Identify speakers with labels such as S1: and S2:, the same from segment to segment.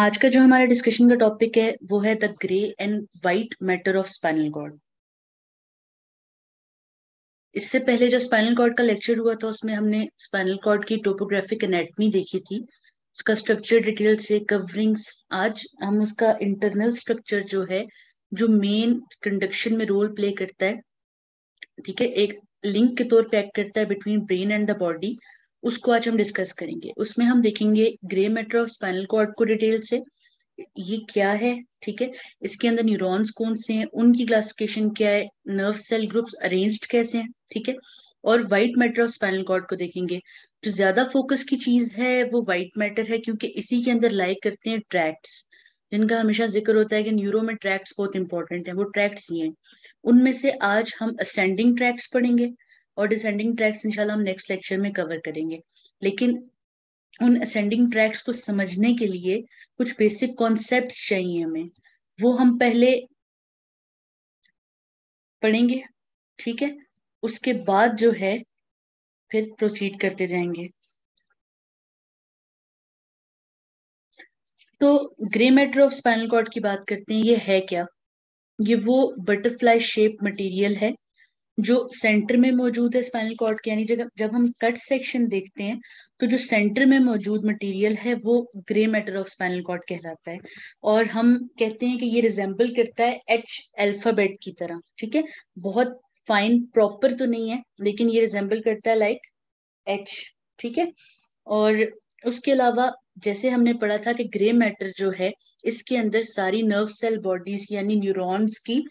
S1: आज का जो हमारा डिस्कशन का टॉपिक है वो है the grey
S2: and white matter of spinal cord इससे पहले जो स्पाइनल कॉर्ड का लेक्चर हुआ था उसमें हमने स्पाइनल कॉर्ड की टोपोग्राफिक एनेटमी देखी थी उसका स्ट्रक्चर डिटेल से कवरिंग्स आज हम उसका इंटरनल स्ट्रक्चर जो है जो मेन कंडक्शन में रोल प्ले करता है ठीक है एक लिंक के तौर पे एक्ट करता है between brain and the body उसको आज हम डिस्कस करेंगे उसमें हम देखेंगे grey matter of spinal cord को डिटेल से ये क्या है ठीक है इसके अंदर न्यूरॉन्स कौन से हैं उनकी क्लासिफिकेशन क्या है नर्व सेल ग्रुप्स अरेंज्ड कैसे हैं ठीक है और white matter of spinal cord को देखेंगे जो ज्यादा फोकस की चीज है वो व्हाइट मैटर है क्योंकि इसी के अंदर लाइक करते हैं ट्रैक्ट्स जिनका हमेशा जिक्र होता है कि न्यूरो में ट्रैक्ट्स बहुत इंपॉर्टेंट है वो ट्रैक्ट्स ही हैं उनमें से आज हम असेंडिंग ट्रैक्ट्स पढ़ेंगे और डिसेंडिंग ट्रैक्स इंशाल्लाह हम नेक्स्ट लेक्चर में कवर करेंगे लेकिन उन असेंडिंग ट्रैक्स को समझने के लिए कुछ बेसिक कॉन्सेप्ट्स चाहिए हमें वो हम पहले पढ़ेंगे ठीक है उसके
S1: बाद जो है फिर प्रोसीड करते जाएंगे
S2: तो grey matter of spinal cord की बात करते हैं ये है क्या ये वो बटरफ्लाई शेप मटेरियल है जो सेंटर में मौजूद है स्पाइनल कॉर्ड के यानी जब जब हम कट सेक्शन देखते हैं तो जो सेंटर में मौजूद मटेरियल है वो grey matter of spinal cord कहलाता है और हम कहते हैं कि ये रिजेंबल करता है एच अल्फाबेट की तरह ठीक है बहुत फाइन प्रॉपर तो नहीं है लेकिन ये रिजेंबल करता है लाइक एच ठीक है और उसके अलावा जैसे हमने पढ़ा था कि ग्रे मैटर जो है इसके अंदर सारी नर्व सेल बॉडीज यानी न्यूरॉन्स की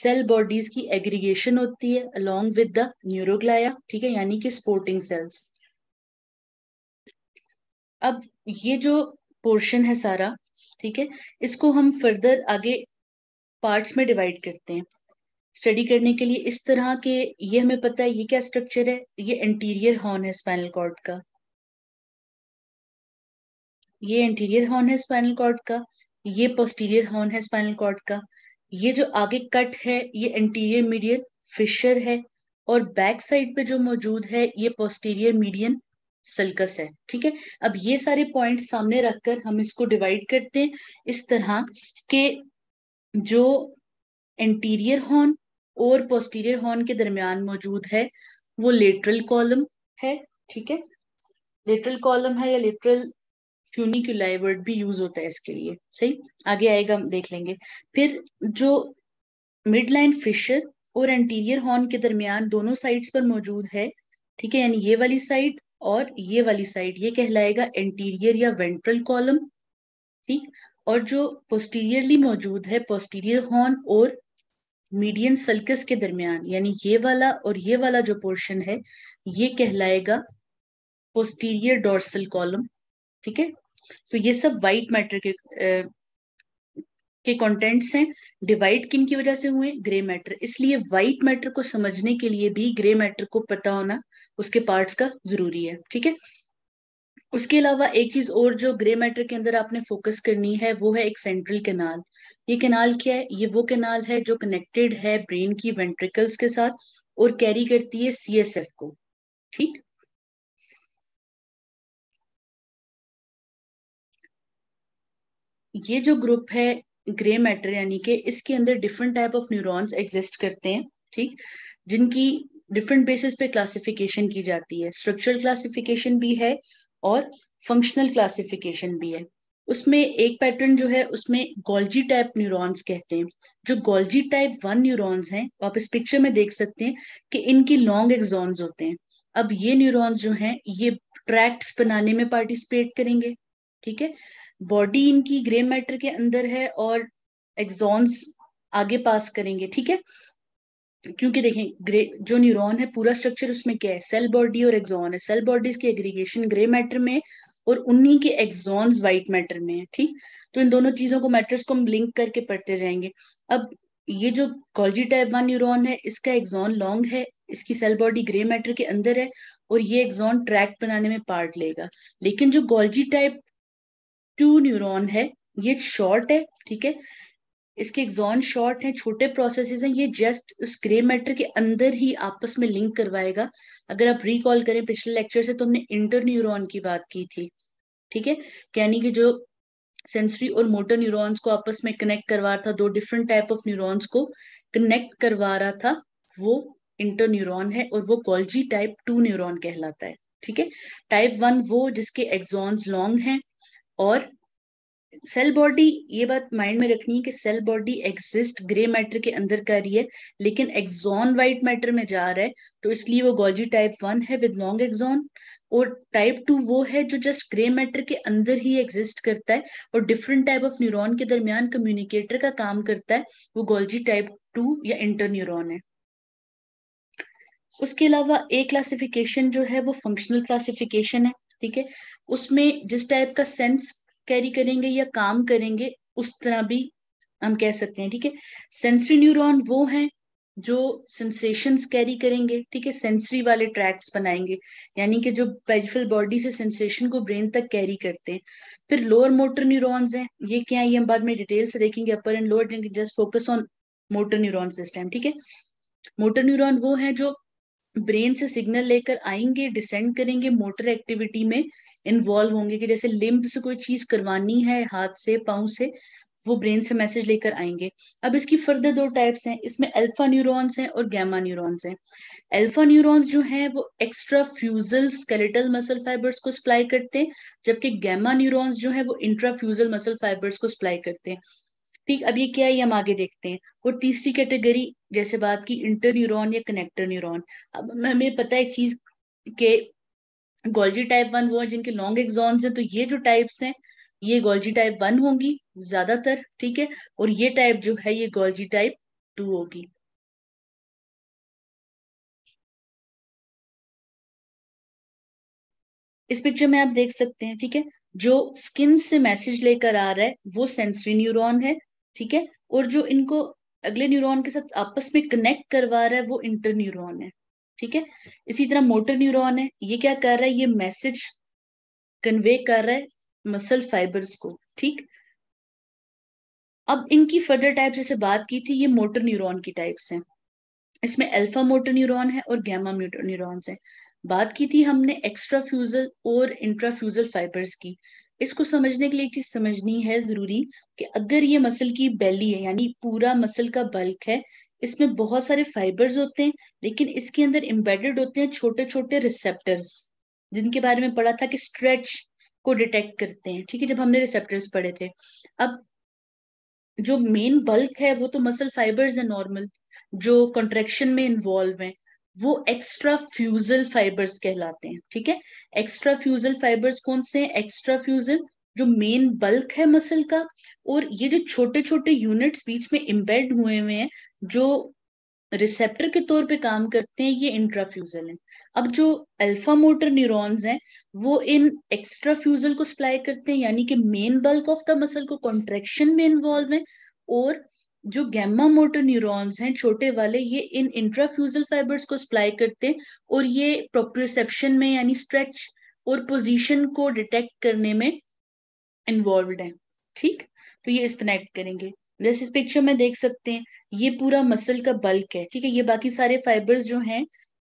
S2: सेल बॉडीज की एग्रीगेशन होती है अलोंग विद द न्यूरोग्लाया ठीक है यानी कि स्पोर्टिंग सेल्स अब ये जो पोर्शन है सारा ठीक है इसको हम फर्दर आगे पार्ट्स में डिवाइड करते हैं स्टडी करने के लिए इस तरह के ये हमें पता है ये क्या स्ट्रक्चर है ये एंटीरियर हॉर्न है स्पाइनल कॉर्ड का ये एंटीरियर हॉर्न है स्पाइनल कॉर्ड का ये पोस्टीरियर हॉर्न है स्पाइनल कॉर्ड का ये जो आगे कट है ये एंटीरियर मीडियन फिशर है और बैक साइड पे जो मौजूद है ये पोस्टीरियर मीडियन सल्कस है ठीक है अब ये सारे पॉइंट सामने रखकर हम इसको डिवाइड करते हैं इस तरह के जो एंटीरियर हॉर्न और पोस्टीरियर हॉर्न के दरमियान मौजूद है वो लेटरल कॉलम है ठीक है लेटरल कॉलम है या लेटरल फ्यूनिक्यूलाई वर्ड भी यूज होता है इसके लिए सही आगे आएगा हम देख लेंगे फिर जो मिड लाइन फिशर और एंटीरियर हॉर्न के दरमियान दोनों साइड्स पर मौजूद है ठीक है यानी ये वाली साइड और ये वाली साइड ये कहलाएगा एंटीरियर या वेंट्रल कॉलम ठीक और जो पोस्टीरियरली मौजूद है पोस्टीरियर हॉर्न और मीडियन सल्कस के दरमियान यानी ये वाला और ये वाला जो पोर्शन है ये कहलाएगा पोस्टीरियर डोर्सल कॉलम ठीक है तो ये सब वाइट मैटर के आ, के कंटेंट्स हैं डिवाइड किन की वजह से हुए ग्रे मैटर इसलिए वाइट मैटर को समझने के लिए भी ग्रे मैटर को पता होना उसके पार्ट्स का जरूरी है ठीक है उसके अलावा एक चीज और जो ग्रे मैटर के अंदर आपने फोकस करनी है वो है एक सेंट्रल कैनाल ये कैनाल क्या है ये वो कैनाल है जो कनेक्टेड है ब्रेन की वेंट्रिकल्स के साथ और कैरी करती है सीएसएफ को ठीक ये जो ग्रुप है ग्रे मैटर यानी कि इसके अंदर different type of neurons exist करते हैं ठीक जिनकी डिफरेंट बेसिस पे क्लासिफिकेशन की जाती है स्ट्रक्चरल क्लासिफिकेशन भी है और फंक्शनल क्लासिफिकेशन भी है उसमें एक पैटर्न जो है उसमें गोल्जी टाइप न्यूरॉन्स कहते हैं जो गोल्जी टाइप वन न्यूरॉन्स हैं आप इस पिक्चर में देख सकते हैं कि इनकी लॉन्ग एग्जॉन्स होते हैं अब ये न्यूरॉन्स जो हैं ये ट्रैक्ट्स बनाने में पार्टिसिपेट करेंगे ठीक है बॉडी इनकी ग्रे मैटर के अंदर है और एग्जॉन्स आगे पास करेंगे ठीक है क्योंकि देखें ग्रे जो न्यूरॉन है पूरा स्ट्रक्चर उसमें क्या है सेल बॉडी और एग्जॉन है सेल बॉडीज की एग्रीगेशन ग्रे मैटर में और उन्हीं के एग्जॉन्स व्हाइट मैटर में है ठीक तो इन दोनों चीजों को मैटर्स को हम लिंक करके पढ़ते जाएंगे अब ये जो कॉलजी टाइप वन न्यूरोन है इसका एग्जॉन लॉन्ग है इसकी सेल बॉडी ग्रे मैटर के अंदर है और ये एग्जॉन ट्रैक बनाने में पार्ट लेगा लेकिन जो गोल्जी टाइप टू न्यूरॉन है ये शॉर्ट है ठीक है इसके एग्जॉन शॉर्ट है छोटे प्रोसेसेस हैं ये जस्ट उस ग्रे मैटर के अंदर ही आपस में लिंक करवाएगा अगर आप रिकॉल करें पिछले लेक्चर से तो हमने इंटर न्यूरोन की बात की थी ठीक है यानी कि जो सेंसरी और मोटर न्यूरॉन्स को आपस में कनेक्ट करवा रहा था दो डिफरेंट टाइप ऑफ न्यूरॉन्स को कनेक्ट करवा रहा था वो इंटर न्यूरॉन है और वो गोल्जी टाइप टू न्यूरॉन कहलाता है ठीक है टाइप वन वो जिसके एग्जॉन्स लॉन्ग हैं और सेल बॉडी ये बात माइंड में रखनी है कि cell body exist grey matter के अंदर कर रही है लेकिन एक्सॉन वाइट मैटर में जा रहा है तो इसलिए वो गोल्जी टाइप वन है विद लॉन्ग एक्सॉन और टाइप टू वो है जो जस्ट ग्रे मैटर के अंदर ही एग्जिस्ट करता है और डिफरेंट टाइप ऑफ न्यूरोन के दरमियान कम्युनिकेटर का काम करता है वो गोल्जी टाइप टू या इंटर न्यूरोन है उसके अलावा एक क्लासिफिकेशन जो है वो फंक्शनल क्लासिफिकेशन है ठीक है उसमें जिस टाइप का सेंस कैरी करेंगे या काम करेंगे उस तरह भी हम कह सकते हैं ठीक है सेंसरी न्यूरॉन वो हैं जो सेंसेशंस कैरी करेंगे ठीक है सेंसरी वाले ट्रैक्स बनाएंगे यानी कि जो पेरिफेरल बॉडी से सेंसेशन को ब्रेन तक कैरी करते हैं फिर लोअर मोटर न्यूरॉन्स हैं ये क्या है ये हम बाद में डिटेल से देखेंगे upper and lower just focus on motor neurons system ठीक है मोटर न्यूरॉन वो है जो ब्रेन से सिग्नल लेकर आएंगे डिसेंड करेंगे मोटर एक्टिविटी में इन्वॉल्व होंगे कि जैसे लिम्ब से कोई चीज करवानी है हाथ से पाँव से वो ब्रेन से मैसेज लेकर आएंगे अब इसकी फर्दर दो टाइप्स हैं इसमें अल्फा न्यूरॉन्स हैं और गैमा न्यूरॉन्स हैं अल्फा न्यूरॉन्स जो हैं वो extrafusal skeletal muscle fibres को सप्लाई करते हैं जबकि गैमा न्यूरॉन्स जो है वो इंट्राफ्यूजल मसल फाइबर्स को सप्लाई करते हैं ठीक अब ये क्या है ये हम आगे देखते हैं और तीसरी कैटेगरी जैसे बात की इंटर न्यूरोन या कनेक्टर न्यूरोन अब हमें पता है एक चीज के गोल्जी टाइप वन वो है जिनके लॉन्ग एग्जॉन्स हैं तो ये जो टाइप्स हैं ये गोल्जी टाइप वन होंगी ज्यादातर ठीक है और ये टाइप जो है ये गोल्जी टाइप टू होगी
S1: इस पिक्चर में आप देख सकते हैं ठीक है
S2: जो स्किन से मैसेज लेकर आ रहा है वो सेंसरी न्यूरॉन है ठीक है और जो इनको अगले न्यूरॉन के साथ आपस में कनेक्ट करवा रहा है वो इंटर न्यूरोन है ठीक है इसी तरह मोटर न्यूरॉन है ये क्या कर रहा है ये मैसेज कन्वे कर रहा है मसल फाइबर्स को ठीक अब इनकी फर्दर टाइप जैसे बात की थी ये मोटर न्यूरॉन की टाइप्स हैं इसमें अल्फा मोटर न्यूरॉन है और गैमा न्यूरॉन्स हैं बात की थी हमने एक्स्ट्रा फ्यूजल और इंट्राफ्यूजल फाइबर्स की इसको समझने के लिए एक चीज समझनी है जरूरी कि अगर ये मसल की बेली है यानी पूरा मसल का बल्क है इसमें बहुत सारे फाइबर्स होते हैं लेकिन इसके अंदर एम्बेडेड होते हैं छोटे छोटे रिसेप्टर्स जिनके बारे में पढ़ा था कि स्ट्रेच को डिटेक्ट करते हैं ठीक है जब हमने रिसेप्टर्स पढ़े थे अब जो मेन बल्क है वो तो मसल फाइबर्स है नॉर्मल जो कंट्रेक्शन में इन्वॉल्व है वो एक्स्ट्रा फ्यूजल फाइबर्स कहलाते हैं ठीक है एक्स्ट्रा फ्यूजल फाइबर्स कौन से हैं एक्स्ट्रा फ्यूजल जो मेन बल्क है मसल का और ये जो छोटे छोटे यूनिट्स बीच में इम्बेड हुए हुए हैं जो रिसेप्टर के तौर पे काम करते हैं ये इंट्राफ्यूजल हैं अब जो अल्फा मोटर न्यूरॉन्स हैं वो इन एक्स्ट्रा फ्यूजल को सप्लाई करते हैं यानी कि main bulk of the muscle को कॉन्ट्रेक्शन में इन्वॉल्व है और जो गैमा मोटर न्यूरॉन्स हैं छोटे वाले ये इन इंट्राफ्यूजल फाइबर्स को सप्लाई करते हैं और ये प्रोप्रोसेप्शन में यानी स्ट्रेच और पोजीशन को डिटेक्ट करने में इन्वॉल्व है ठीक तो ये इस कनेक्ट करेंगे जैसे इस पिक्चर में देख सकते हैं ये पूरा मसल का बल्क है ठीक है ये बाकी सारे फाइबर्स जो हैं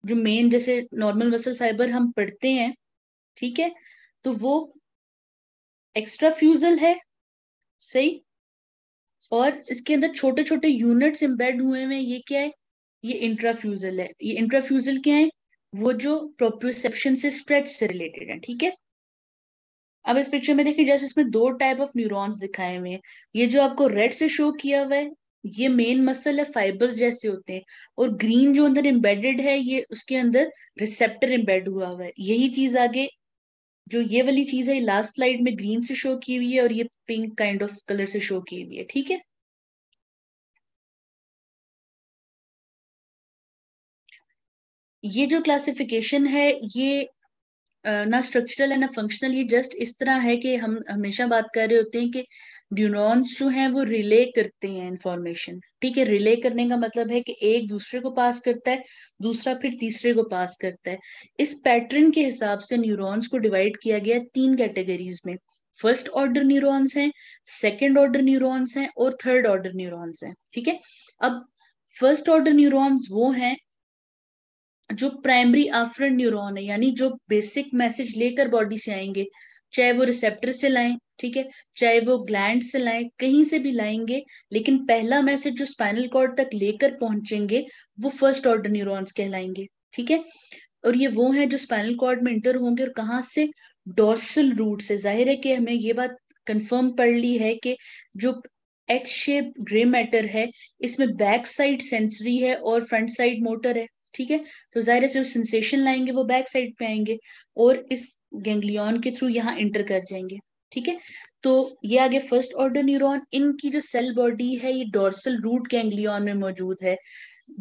S2: जो मेन जैसे नॉर्मल मसल फाइबर हम पढ़ते हैं ठीक है तो वो एक्स्ट्रा फ्यूजल है सही और इसके अंदर छोटे छोटे यूनिट्स इम्बेड हुए हैं ये क्या है ये इंट्राफ्यूजल है ये इंट्राफ्यूजल क्या है वो जो प्रोप्रियोसेप्शन से स्ट्रेच से रिलेटेड है ठीक है अब इस पिक्चर में देखिए जैसे इसमें दो टाइप ऑफ न्यूरॉन्स दिखाए हुए हैं ये जो आपको रेड से शो किया हुआ है ये मेन मसल है फाइबर्स जैसे होते हैं और ग्रीन जो अंदर एम्बेडेड है ये उसके अंदर रिसेप्टर एम्बेड हुआ हुआ है यही चीज आगे जो ये वाली चीज है लास्ट स्लाइड में ग्रीन से शो की हुई है और ये पिंक काइंड ऑफ कलर से शो की हुई है ठीक है ये जो क्लासिफिकेशन है ये ना स्ट्रक्चरल है ना फंक्शनल ये जस्ट इस तरह है कि हम हमेशा बात कर रहे होते हैं कि न्यूरॉन्स जो हैं वो रिले करते हैं इंफॉर्मेशन ठीक है रिले करने का मतलब है कि एक दूसरे को पास करता है दूसरा फिर तीसरे को पास करता है इस पैटर्न के हिसाब से न्यूरॉन्स को डिवाइड किया गया तीन कैटेगरीज में फर्स्ट ऑर्डर न्यूरॉन्स हैं सेकेंड ऑर्डर न्यूरॉन्स हैं और थर्ड ऑर्डर न्यूरॉन्स हैं ठीक है अब फर्स्ट ऑर्डर न्यूरॉन्स वो हैं जो प्राइमरी आफरन न्यूरॉन है यानी जो बेसिक मैसेज लेकर बॉडी से आएंगे चाहे वो रिसेप्टर से लाएं ठीक है चाहे वो ग्लैंड से लाएं कहीं से भी लाएंगे लेकिन पहला मैसेज जो स्पाइनल कॉर्ड तक लेकर पहुंचेंगे वो फर्स्ट ऑर्डर न्यूरॉन्स कहलाएंगे ठीक है और ये वो है जो स्पाइनल कॉर्ड में इंटर होंगे और कहाँ से डोर्सल रूट से जाहिर है कि हमें ये बात कंफर्म पढ़ ली है कि जो एच शेप ग्रे मैटर है इसमें बैक साइड सेंसरी है और फ्रंट साइड मोटर है ठीक है तो जाहिर से सेंसेशन लाएंगे वो बैक साइड पे आएंगे और इस गैंग्लियन के थ्रू यहाँ इंटर कर जाएंगे ठीक है तो ये आगे फर्स्ट ऑर्डर न्यूरॉन इनकी जो सेल बॉडी है ये डोर्सल रूट गैंग्लियन में मौजूद है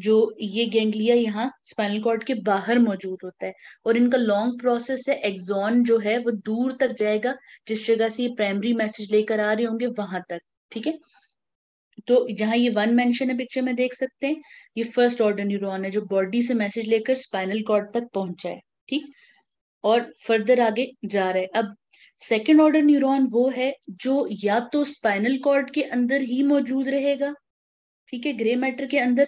S2: जो ये गैंग्लिया यहाँ स्पाइनल कॉर्ड के बाहर मौजूद होता है और इनका लॉन्ग प्रोसेस है एक्सॉन जो है वो दूर तक जाएगा जिस जगह से ये प्राइमरी मैसेज लेकर आ रहे होंगे वहां तक ठीक है तो जहां ये वन मेंशन है पिक्चर में देख सकते हैं ये फर्स्ट ऑर्डर न्यूरॉन है जो बॉडी से मैसेज लेकर स्पाइनल कॉर्ड तक पहुंचा है ठीक और फर्दर आगे जा रहा है अब सेकेंड ऑर्डर न्यूरोन वो है जो या तो स्पाइनल कॉर्ड के अंदर ही मौजूद रहेगा ठीक है ग्रे मैटर के अंदर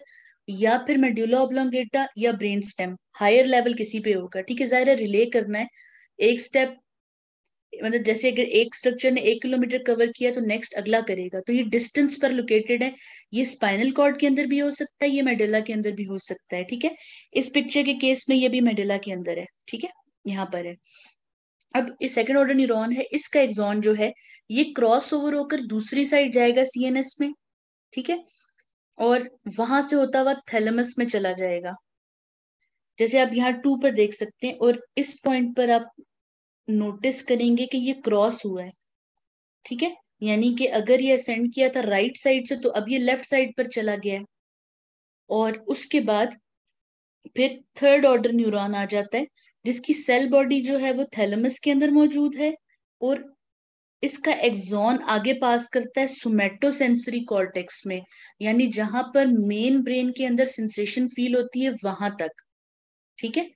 S2: या फिर मेड्यूला ओब्लोंगेटा या ब्रेन स्टेम हायर लेवल किसी पे होगा ठीक है जाहिर रिले करना है एक स्टेप मतलब जैसे अगर एक स्ट्रक्चर ने एक किलोमीटर कवर किया तो नेक्स्ट अगला करेगा तो ये डिस्टेंस पर लोकेटेड है ये स्पाइनल कॉर्ड के अंदर भी हो सकता है ये मेडेला के अंदर भी हो सकता है ठीक है इस पिक्चर के केस में ये भी मेडेला के अंदर है ठीक है यहाँ पर है अब ये सेकेंड ऑर्डर न्यूरोन है इसका एग्जॉन जो है ये क्रॉस ओवर होकर दूसरी साइड जाएगा सीएनएस में ठीक है और वहां से होता हुआ थैलमस में चला जाएगा जैसे आप यहाँ टू पर देख सकते हैं और इस पॉइंट पर आप नोटिस करेंगे कि ये क्रॉस हुआ है ठीक है यानी कि अगर ये असेंड किया था राइट साइड से तो अब ये लेफ्ट साइड पर चला गया है और उसके बाद फिर थर्ड ऑर्डर न्यूरॉन आ जाता है जिसकी सेल बॉडी जो है वो थैलमस के अंदर मौजूद है और इसका एक्सॉन आगे पास करता है सुमेटोसेंसरी कॉर्टेक्स में यानी जहां पर मेन ब्रेन के अंदर सेंसेशन फील होती है वहां तक ठीक है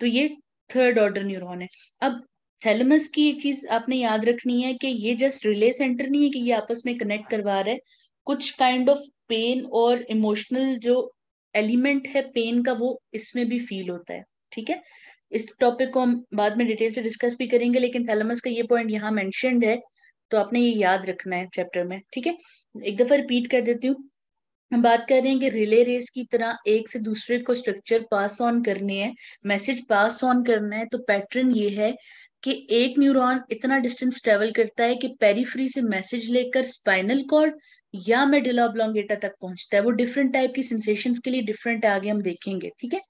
S2: तो ये थर्ड ऑर्डर न्यूरॉन है अब थैलमस की एक चीज आपने याद रखनी है कि ये जस्ट रिले सेंटर नहीं है कि ये आपस में कनेक्ट करवा रहा है कुछ काइंड ऑफ पेन और इमोशनल जो एलिमेंट है पेन का वो इसमें भी फील होता है ठीक है इस टॉपिक को हम बाद में डिटेल से डिस्कस भी करेंगे लेकिन थैलमस का ये पॉइंट यहाँ मैंशन है तो आपने ये याद रखना है चैप्टर में ठीक है एक दफा रिपीट कर देती हूँ हम बात कर रहे हैं कि रिले रेस की तरह एक से दूसरे को स्ट्रक्चर पास ऑन करने हैं मैसेज पास ऑन करना है तो पैटर्न ये है कि एक न्यूरॉन इतना डिस्टेंस ट्रेवल करता है कि पेरीफ्री से मैसेज लेकर स्पाइनल कॉर्ड या मेडिला ब्लॉन्गेटा तक पहुंचता है वो डिफरेंट टाइप की सेंसेशंस के लिए डिफरेंट है आगे हम देखेंगे ठीक है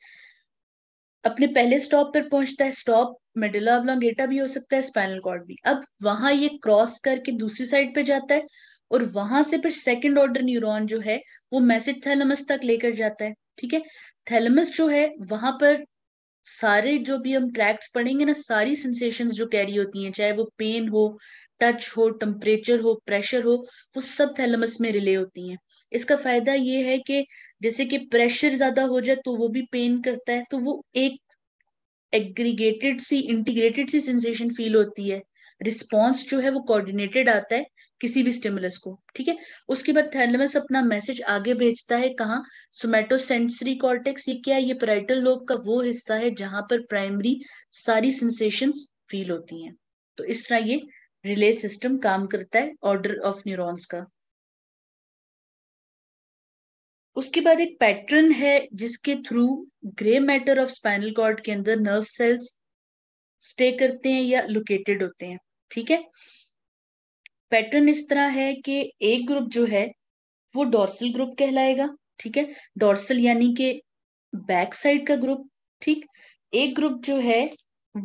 S2: अपने पहले स्टॉप पर पहुंचता है स्टॉप मेडिला ब्लॉन्गेटा भी हो सकता है स्पाइनल कॉर्ड भी अब वहां ये क्रॉस करके दूसरी साइड पे जाता है और वहां से फिर सेकेंड ऑर्डर न्यूरोन जो है वो मैसेज थैलमस तक लेकर जाता है ठीक है थैलमस जो है वहां पर सारे जो भी हम ट्रैक्स पढ़ेंगे ना सारी सेंसेशन जो कैरी होती हैं चाहे वो पेन हो टच हो टेम्परेचर हो प्रेशर हो वो सब थैलमस में रिले होती हैं इसका फायदा ये है कि जैसे कि प्रेशर ज्यादा हो जाए तो वो भी पेन करता है तो वो एक एग्रीगेटेड सी इंटीग्रेटेड सी सेंसेशन फील होती है रिस्पॉन्स जो है वो कोऑर्डिनेटेड आता है किसी भी स्टिमुलस को ठीक है उसके बाद थैलेमस अपना मैसेज आगे भेजता है कहाँ सोमैटोसेंसरी कॉर्टेक्स ये क्या है ये पराइटल लोब का वो हिस्सा है जहां पर प्राइमरी सारी सेंसेशन फील होती हैं तो इस तरह ये रिले सिस्टम काम करता है ऑर्डर ऑफ न्यूरॉन्स का उसके बाद एक पैटर्न है जिसके through grey matter of spinal cord के अंदर नर्व सेल्स स्टे करते हैं या लोकेटेड होते हैं ठीक है पैटर्न इस तरह है कि एक ग्रुप जो है वो डोर्सल ग्रुप कहलाएगा ठीक है डोर्सल यानी कि बैक साइड का ग्रुप ठीक एक ग्रुप जो है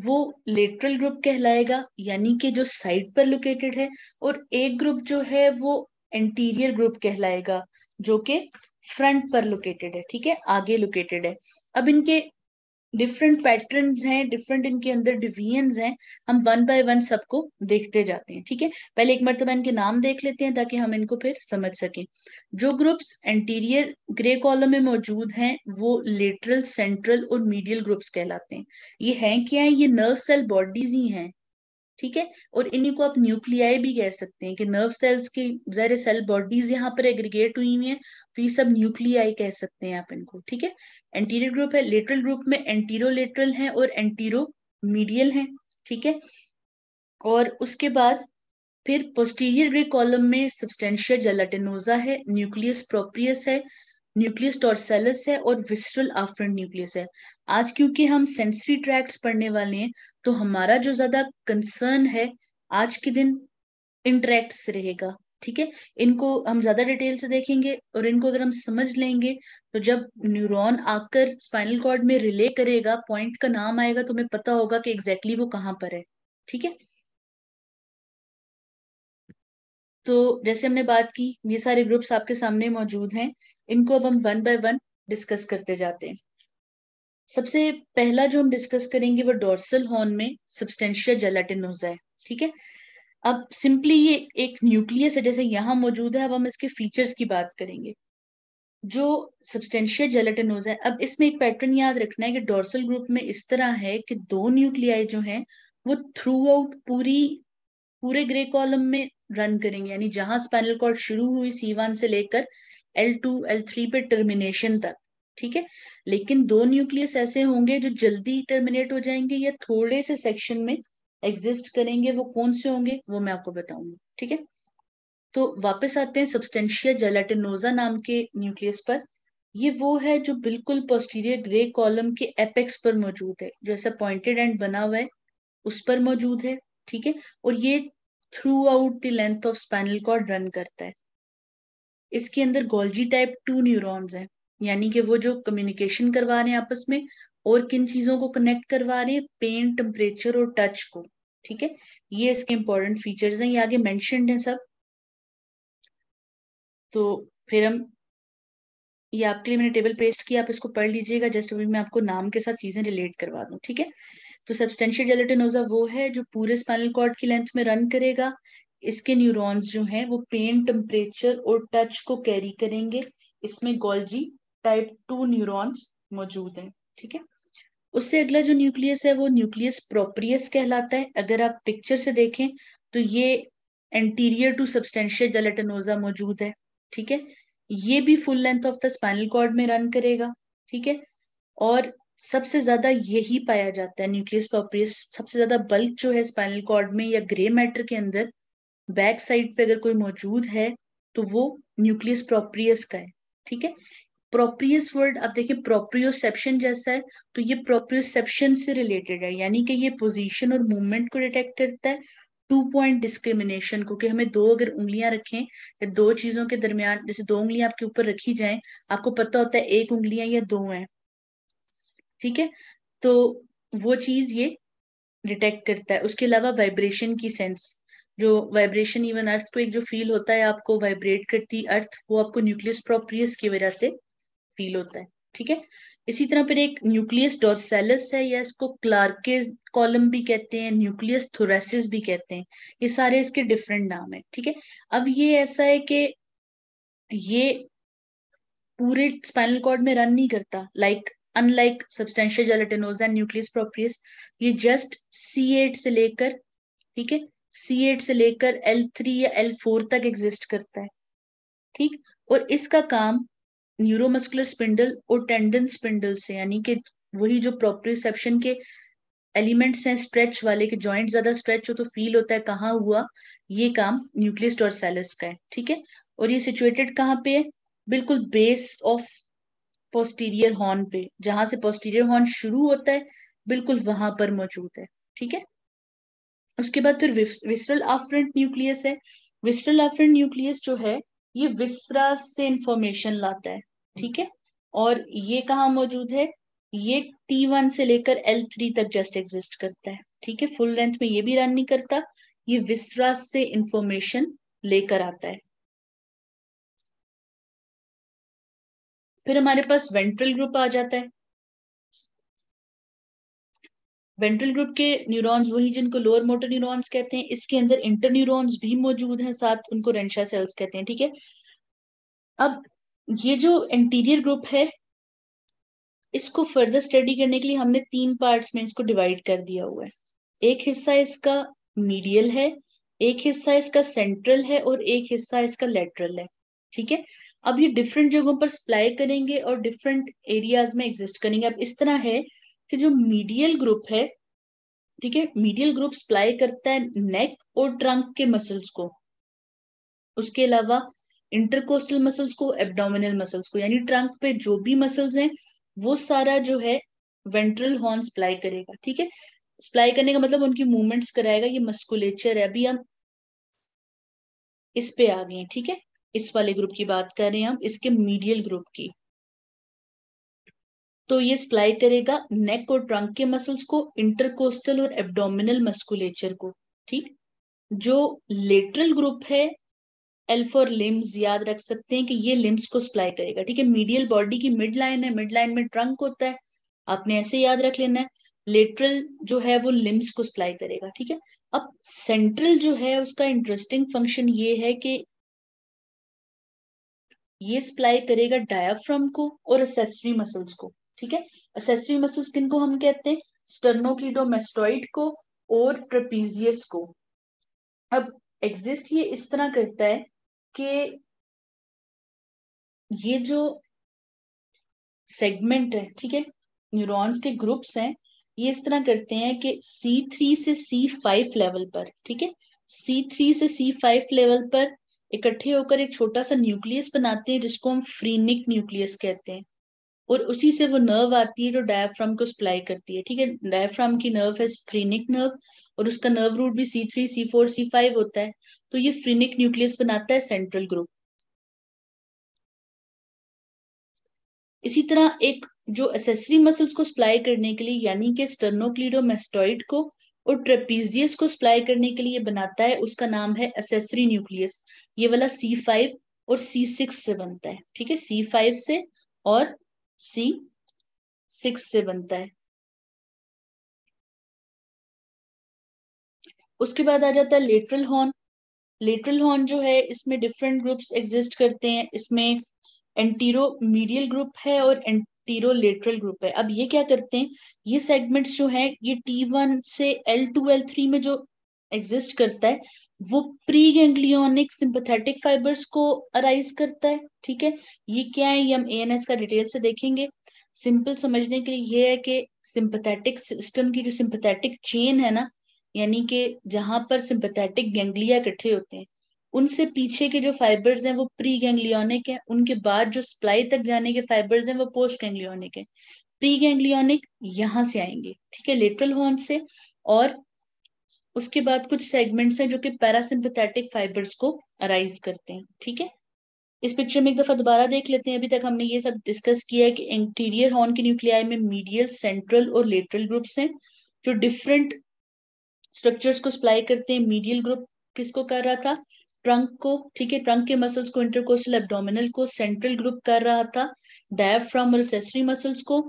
S2: वो लेटरल ग्रुप कहलाएगा यानी कि जो साइड पर लोकेटेड है और एक ग्रुप जो है वो एंटीरियर ग्रुप कहलाएगा जो कि फ्रंट पर लोकेटेड है ठीक है आगे लोकेटेड है अब इनके डिफरेंट पैटर्न हैं डिफरेंट इनके अंदर डिवीजन्स हैं हम वन बाय वन सबको देखते जाते हैं ठीक है पहले एक मरतबा इनके नाम देख लेते हैं ताकि हम इनको फिर समझ सकें जो ग्रुप्स एंटीरियर ग्रे कॉलम में मौजूद हैं वो लेटरल सेंट्रल और मीडियल ग्रुप्स कहलाते हैं ये हैं क्या है ये नर्व सेल बॉडीज ही हैं ठीक है और इन्हीं को आप न्यूक्लियाई भी कह सकते हैं कि नर्व सेल्स की जहर सेल बॉडीज यहाँ पर एग्रीगेट हुई हुई हैं तो ये सब न्यूक्लियाई कह सकते हैं आप इनको ठीक है एंटीरियर ग्रुप है लेटरल ग्रुप में एंटीरोलेटरल है और एंटीरो मीडियल है ठीक है और उसके बाद फिर पोस्टीरियर ग्रे कॉलम में सब्सटेंशिया जेलाटिनोजा है न्यूक्लियस प्रोप्रियस है न्यूक्लियस टॉर्सेलस है और विस्ट्रल आफ्रंट न्यूक्लियस है आज क्योंकि हम सेंसरी ट्रैक्ट्स पढ़ने वाले हैं तो हमारा जो ज्यादा कंसर्न है आज के दिन इंट्रैक्ट्स रहेगा ठीक है इनको हम ज्यादा डिटेल से देखेंगे और इनको अगर हम समझ लेंगे तो जब न्यूरॉन आकर स्पाइनल कॉर्ड में रिले करेगा पॉइंट का नाम आएगा तो हमें पता होगा कि एग्जैक्टली exactly वो कहाँ पर है ठीक है तो जैसे हमने बात की ये सारे ग्रुप्स आपके सामने मौजूद हैं इनको अब हम वन बाय वन डिस्कस करते जाते हैं सबसे पहला जो हम डिस्कस करेंगे वो डोर्सल हॉर्न में सब्सटेंशियल जेलाटिनोजा है ठीक है अब सिंपली ये एक न्यूक्लियस है जैसे यहाँ मौजूद है अब हम इसके फीचर्स की बात करेंगे जो सब्सटेंशियल जेलेटिनोज है अब इसमें एक पैटर्न याद रखना है कि डोर्सल ग्रुप में इस तरह है कि दो न्यूक्लियाई जो हैं वो थ्रू आउट पूरी पूरे ग्रे कॉलम में रन करेंगे यानी जहां स्पाइनल कॉर्ड शुरू हुई सी वन से लेकर एल टू एल थ्री पे टर्मिनेशन तक ठीक है लेकिन दो न्यूक्लियस ऐसे होंगे जो जल्दी टर्मिनेट हो जाएंगे या थोड़े से सेक्शन में एग्जिस्ट करेंगे वो कौन से होंगे वो मैं आपको बताऊंगी ठीक है तो वापस आते हैं सब्सटेंशिया जेलेटिनोजा नाम के न्यूक्लियस पर ये वो है जो बिल्कुल पोस्टीरियर ग्रे कॉलम के एपेक्स पर मौजूद है जो ऐसा पॉइंटेड एंड बना हुआ है उस पर मौजूद है ठीक है और ये throughout the length of spinal cord run करता है इसके अंदर गोल्जी टाइप टू न्यूरॉन्स हैं यानी कि वो जो कम्युनिकेशन करवा रहे हैं आपस में और किन चीजों को कनेक्ट करवा रहे हैं पेन टेम्परेचर और टच को ठीक है ये इसके इंपॉर्टेंट फीचर्स हैं ये आगे मैंशन है सब तो फिर हम ये आपके लिए मैंने टेबल पेस्ट किया आप इसको पढ़ लीजिएगा जस्ट अभी मैं आपको नाम के साथ चीजें रिलेट करवा दूं ठीक है तो सब्सटेंशियल जेलेटिनोजा वो है जो पूरे स्पाइनल कॉर्ड की लेंथ में रन करेगा इसके न्यूरॉन्स जो हैं वो पेन टेम्परेचर और टच को कैरी करेंगे इसमें गोल्जी टाइप टू न्यूरॉन्स मौजूद हैं ठीक है उससे अगला जो न्यूक्लियस है वो न्यूक्लियस प्रोप्रियस कहलाता है अगर आप पिक्चर से देखें तो ये एंटीरियर टू सब्सटेंशियल जेलेटनोजा मौजूद है ठीक है ये भी full length of the spinal cord में रन करेगा ठीक है और सबसे ज्यादा यही पाया जाता है न्यूक्लियस प्रोप्रियस सबसे ज्यादा बल्क जो है स्पाइनल कॉर्ड में या ग्रे मैटर के अंदर बैक साइड पे अगर कोई मौजूद है तो वो न्यूक्लियस प्रोप्रियस का है ठीक है प्रोप्रियस वर्ड आप देखिए प्रोप्रियोसेप्शन जैसा है तो ये प्रोप्रियोसेप्शन से रिलेटेड है यानी कि ये पोजीशन और मूवमेंट को डिटेक्ट करता है टू पॉइंट डिस्क्रिमिनेशन क्योंकि हमें दो अगर उंगलियां रखें या दो चीजों के दरमियान जैसे दो उंगलियां आपके ऊपर रखी जाए आपको पता होता है एक उंगलियां या दो हैं ठीक है तो वो चीज ये डिटेक्ट करता है उसके अलावा वाइब्रेशन की सेंस जो वाइब्रेशन इवन अर्थ को एक जो फील होता है आपको वाइब्रेट करती अर्थ वो आपको न्यूक्लियस प्रोप्रियस की वजह से फील होता है ठीक है इसी तरह फिर एक न्यूक्लियस डोरसेलस है या इसको क्लार्केज कॉलम भी कहते हैं न्यूक्लियस थोरेसिस भी कहते हैं ये सारे इसके डिफरेंट नाम है ठीक है अब ये ऐसा है कि ये पूरे स्पाइनल कॉर्ड में रन नहीं करता like unlike substantial gelatinosa and nucleus proprius ये जस्ट सी एट से लेकर ठीक है सी एट से लेकर एल थ्री या एल फोर तक एग्जिस्ट करता है ठीक और इसका काम न्यूरोमस्कुलर स्पिंडल और टेंडन स्पिंडल से यानी कि वही जो प्रोप्रियोसेप्शन के एलिमेंट्स हैं स्ट्रेच वाले के जॉइंट ज्यादा स्ट्रेच हो तो फील होता है कहाँ हुआ ये काम न्यूक्लियस और सेलस का है ठीक है और ये सिचुएटेड कहाँ पे है बिल्कुल बेस ऑफ पोस्टीरियर हॉर्न पे जहां से पोस्टीरियर हॉर्न शुरू होता है बिल्कुल वहां पर मौजूद है ठीक है उसके बाद फिर विस्ट्रल आफ्रेंट न्यूक्लियस है विस्ट्रल आफ्रेंट न्यूक्लियस जो है ये विस्रा से इंफॉर्मेशन लाता है हम्म। ठीक है और ये कहाँ मौजूद है ये T1 से लेकर L3 तक जस्ट एग्जिस्ट करता है ठीक है फुल लेंथ में ये भी रन नहीं करता ये विस्रा से इंफॉर्मेशन लेकर आता है फिर हमारे पास वेंट्रल ग्रुप आ जाता है वेंट्रल ग्रुप के न्यूरॉन्स वही जिनको लोअर मोटर न्यूरॉन्स कहते हैं इसके अंदर इंटर न्यूरॉन्स भी मौजूद हैं साथ उनको रेंशा सेल्स कहते हैं ठीक है अब ये जो इंटीरियर ग्रुप है इसको फर्दर स्टडी करने के लिए हमने तीन पार्ट्स में इसको डिवाइड कर दिया हुआ है एक हिस्सा इसका मीडियल है एक हिस्सा इसका सेंट्रल है और एक हिस्सा इसका लेटरल है ठीक है अब ये डिफरेंट जगहों पर सप्लाई करेंगे और डिफरेंट एरियाज में एग्जिस्ट करेंगे अब इस तरह है कि जो मीडियल ग्रुप है ठीक है मीडियल ग्रुप सप्लाई करता है नेक और ट्रंक के मसल्स को उसके अलावा इंटरकोस्टल मसल्स को एब्डोमिनल मसल्स को यानी ट्रंक पे जो भी मसल्स हैं वो सारा जो है वेंट्रल हॉर्न सप्लाई करेगा ठीक है सप्लाई करने का मतलब उनकी मूवमेंट्स कराएगा ये मस्कुलेचर है अभी हम इस पे आ गए हैं ठीक है इस वाले ग्रुप की बात कर रहे हैं हम इसके मीडियल ग्रुप की तो ये सप्लाई करेगा नेक और ट्रंक के मसल्स को इंटरकोस्टल और एब्डोमिनल मस्कुलेचर को ठीक जो लेटरल ग्रुप है एल फॉर लिम्स याद रख सकते हैं कि ये लिम्स को सप्लाई करेगा ठीक है मीडियल बॉडी की मिड लाइन है मिड लाइन में ट्रंक होता है आपने ऐसे याद रख लेना है लेटरल जो है वो लिम्स को सप्लाई करेगा ठीक है अब सेंट्रल जो है उसका इंटरेस्टिंग फंक्शन ये है कि ये सप्लाई करेगा डायाफ्राम को और असेसरी मसल्स को ठीक है असेसरी मसल्स किन को हम कहते हैं स्टर्नोक्लिडोमेस्टोइड को और ट्रपीजियस को अब एग्जिस्ट ये इस तरह करता है कि ये जो सेगमेंट है ठीक है न्यूरॉन्स के ग्रुप्स हैं ये इस तरह करते हैं कि C3 से C5 लेवल पर ठीक है C3 से C5 लेवल पर इकट्ठे होकर एक छोटा सा न्यूक्लियस बनाते हैं जिसको हम फ्रीनिक न्यूक्लियस कहते हैं और उसी से वो नर्व आती है जो डायफ्राम को सप्लाई करती है ठीक है डायफ्राम की नर्व है स्प्रीनिक नर्व और उसका नर्व रूट भी C three C four C five होता है तो ये फ्रीनिक न्यूक्लियस बनाता है सेंट्रल ग्रुप इसी तरह एक जो असेसरी मसल्स को सप्लाई करने के लिए यानी कि स्टर्नोक्लीडोमेस्टॉइड को और ट्रेपीजियस को सप्लाई करने के लिए बनाता है उसका नाम है असेसरी न्यूक्लियस ये वाला सी फाइव और सी सिक्स से बनता है ठीक है सी फाइव से और सी सिक्स से बनता है
S1: उसके बाद आ जाता है लेटरल हॉर्न
S2: लेटरल हॉर्न जो है इसमें डिफरेंट ग्रुप्स एग्जिस्ट करते हैं इसमें एंटीरो मीडियल ग्रुप है और एंटीरो लेटरल ग्रुप है अब ये क्या करते हैं ये सेगमेंट्स जो है ये टी वन से एल टू एल थ्री में जो एग्जिस्ट करता है वो प्री गैंग्लियोनिक सिंपथेटिक फाइबर्स को अराइज करता है ठीक है ये क्या है ये हम ए का डिटेल से देखेंगे सिंपल समझने के लिए ये है कि सिंपथेटिक सिस्टम की जो सिंपथेटिक चेन है ना यानी कि जहां पर सिंपथेटिक गैंग्लिया इकट्ठे होते हैं उनसे पीछे के जो फाइबर्स हैं वो प्री गैंग्लियोनिक है उनके बाद जो स्प्लाई तक जाने के फाइबर्स हैं वो पोस्ट गैंग्लियोनिक है प्री गैंग्लियोनिक यहाँ से आएंगे ठीक है लेटरल हॉर्न से और उसके बाद कुछ सेगमेंट्स हैं जो कि पैरासिम्पथेटिक फाइबर्स को अराइज करते हैं ठीक है इस पिक्चर में एक दफा दोबारा देख लेते हैं अभी तक हमने ये सब डिस्कस किया है कि इंटीरियर हॉर्न के न्यूक्लियाई में मीडियल सेंट्रल और लेटरल ग्रुप्स हैं जो डिफरेंट स्ट्रक्चर्स को सप्लाई करते हैं मीडियल ग्रुप किसको कर रहा था ट्रंक को ठीक है ट्रंक के मसल्स को इंटरकोस्टल एब्डोमिनल को सेंट्रल ग्रुप कर रहा था डायफ्राम और सेसरी मसल्स को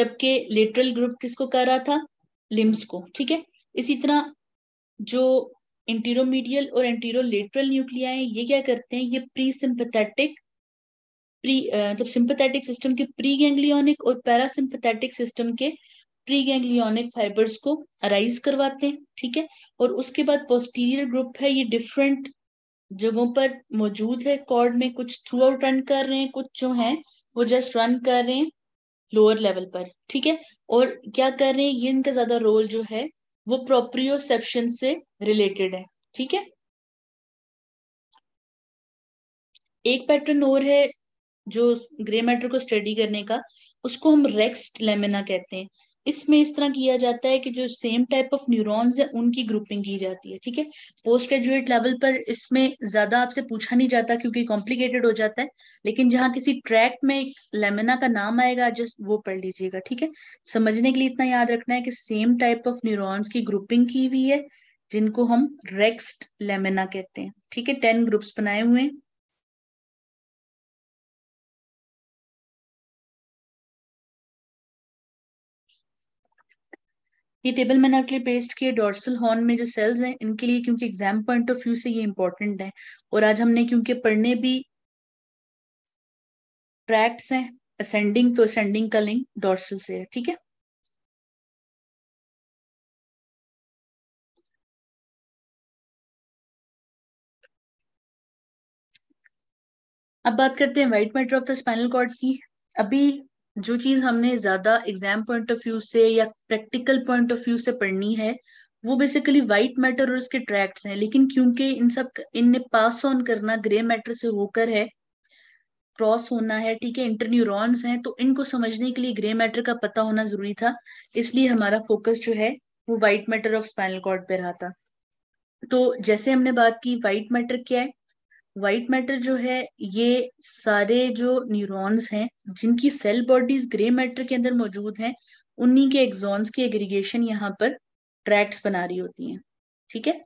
S2: जबकि लेटरल ग्रुप किसको कर रहा था लिम्स को ठीक है इसी तरह जो इंटीरोमीडियल और एंटीरोलेटरल न्यूक्लिया है ये क्या करते हैं ये प्री सिंपथेटिक प्री मतलब सिंपथेटिक सिस्टम के प्री गैंग्लियोनिक और पैरासिम्पथेटिक सिस्टम के प्री गैंग्लियोनिक फाइबर्स को अराइज करवाते हैं ठीक है और उसके बाद पोस्टीरियर ग्रुप है ये डिफरेंट जगहों पर मौजूद है कॉर्ड में कुछ थ्रू आउट रन कर रहे हैं कुछ जो है वो जस्ट रन कर रहे हैं लोअर लेवल पर ठीक है और क्या कर रहे हैं ये इनका ज्यादा रोल जो है वो प्रोप्रियोसेप्शन से रिलेटेड है ठीक है एक पैटर्न और है जो ग्रे मैटर को स्टडी करने का उसको हम रेक्स्ट लेमिना कहते हैं इसमें इस तरह किया जाता है कि जो सेम टाइप ऑफ न्यूरॉन्स है उनकी ग्रुपिंग की जाती है ठीक है पोस्ट ग्रेजुएट लेवल पर इसमें ज्यादा आपसे पूछा नहीं जाता क्योंकि कॉम्प्लिकेटेड हो जाता है लेकिन जहां किसी ट्रैक में एक लेमिना का नाम आएगा जस्ट वो पढ़ लीजिएगा ठीक है समझने के लिए इतना याद रखना है कि सेम टाइप ऑफ न्यूरोन्स की ग्रुपिंग की हुई है जिनको हम रेक्स्ट लेमिना कहते हैं ठीक है टेन ग्रुप्स बनाए हुए हैं ये टेबल मैंने आपके पेस्ट किए डॉर्सल हॉर्न में जो सेल्स हैं इनके लिए क्योंकि एग्जाम पॉइंट ऑफ व्यू से ये इंपॉर्टेंट है और आज हमने क्योंकि पढ़ने भी ट्रैक्ट्स हैं असेंडिंग तो असेंडिंग का लिंक डॉर्सल से है ठीक है अब बात करते हैं white matter of the spinal cord की अभी जो चीज हमने ज्यादा एग्जाम पॉइंट ऑफ व्यू से या प्रैक्टिकल पॉइंट ऑफ व्यू से पढ़नी है वो बेसिकली व्हाइट मैटर और इसके ट्रैक्ट्स हैं लेकिन क्योंकि इन सब इनने पास ऑन करना ग्रे मैटर से होकर है क्रॉस होना है ठीक है इंटरन्यूरॉन्स हैं तो इनको समझने के लिए ग्रे मैटर का पता होना जरूरी था इसलिए हमारा फोकस जो है वो white matter of spinal cord पे रहा था तो जैसे हमने बात की वाइट मैटर क्या है वाइट मैटर जो है ये सारे जो न्यूरॉन्स हैं जिनकी सेल बॉडीज ग्रे मैटर के अंदर मौजूद हैं उन्हीं के एग्जॉन्स की एग्रीगेशन यहाँ पर ट्रैक्ट्स बना रही होती हैं ठीक है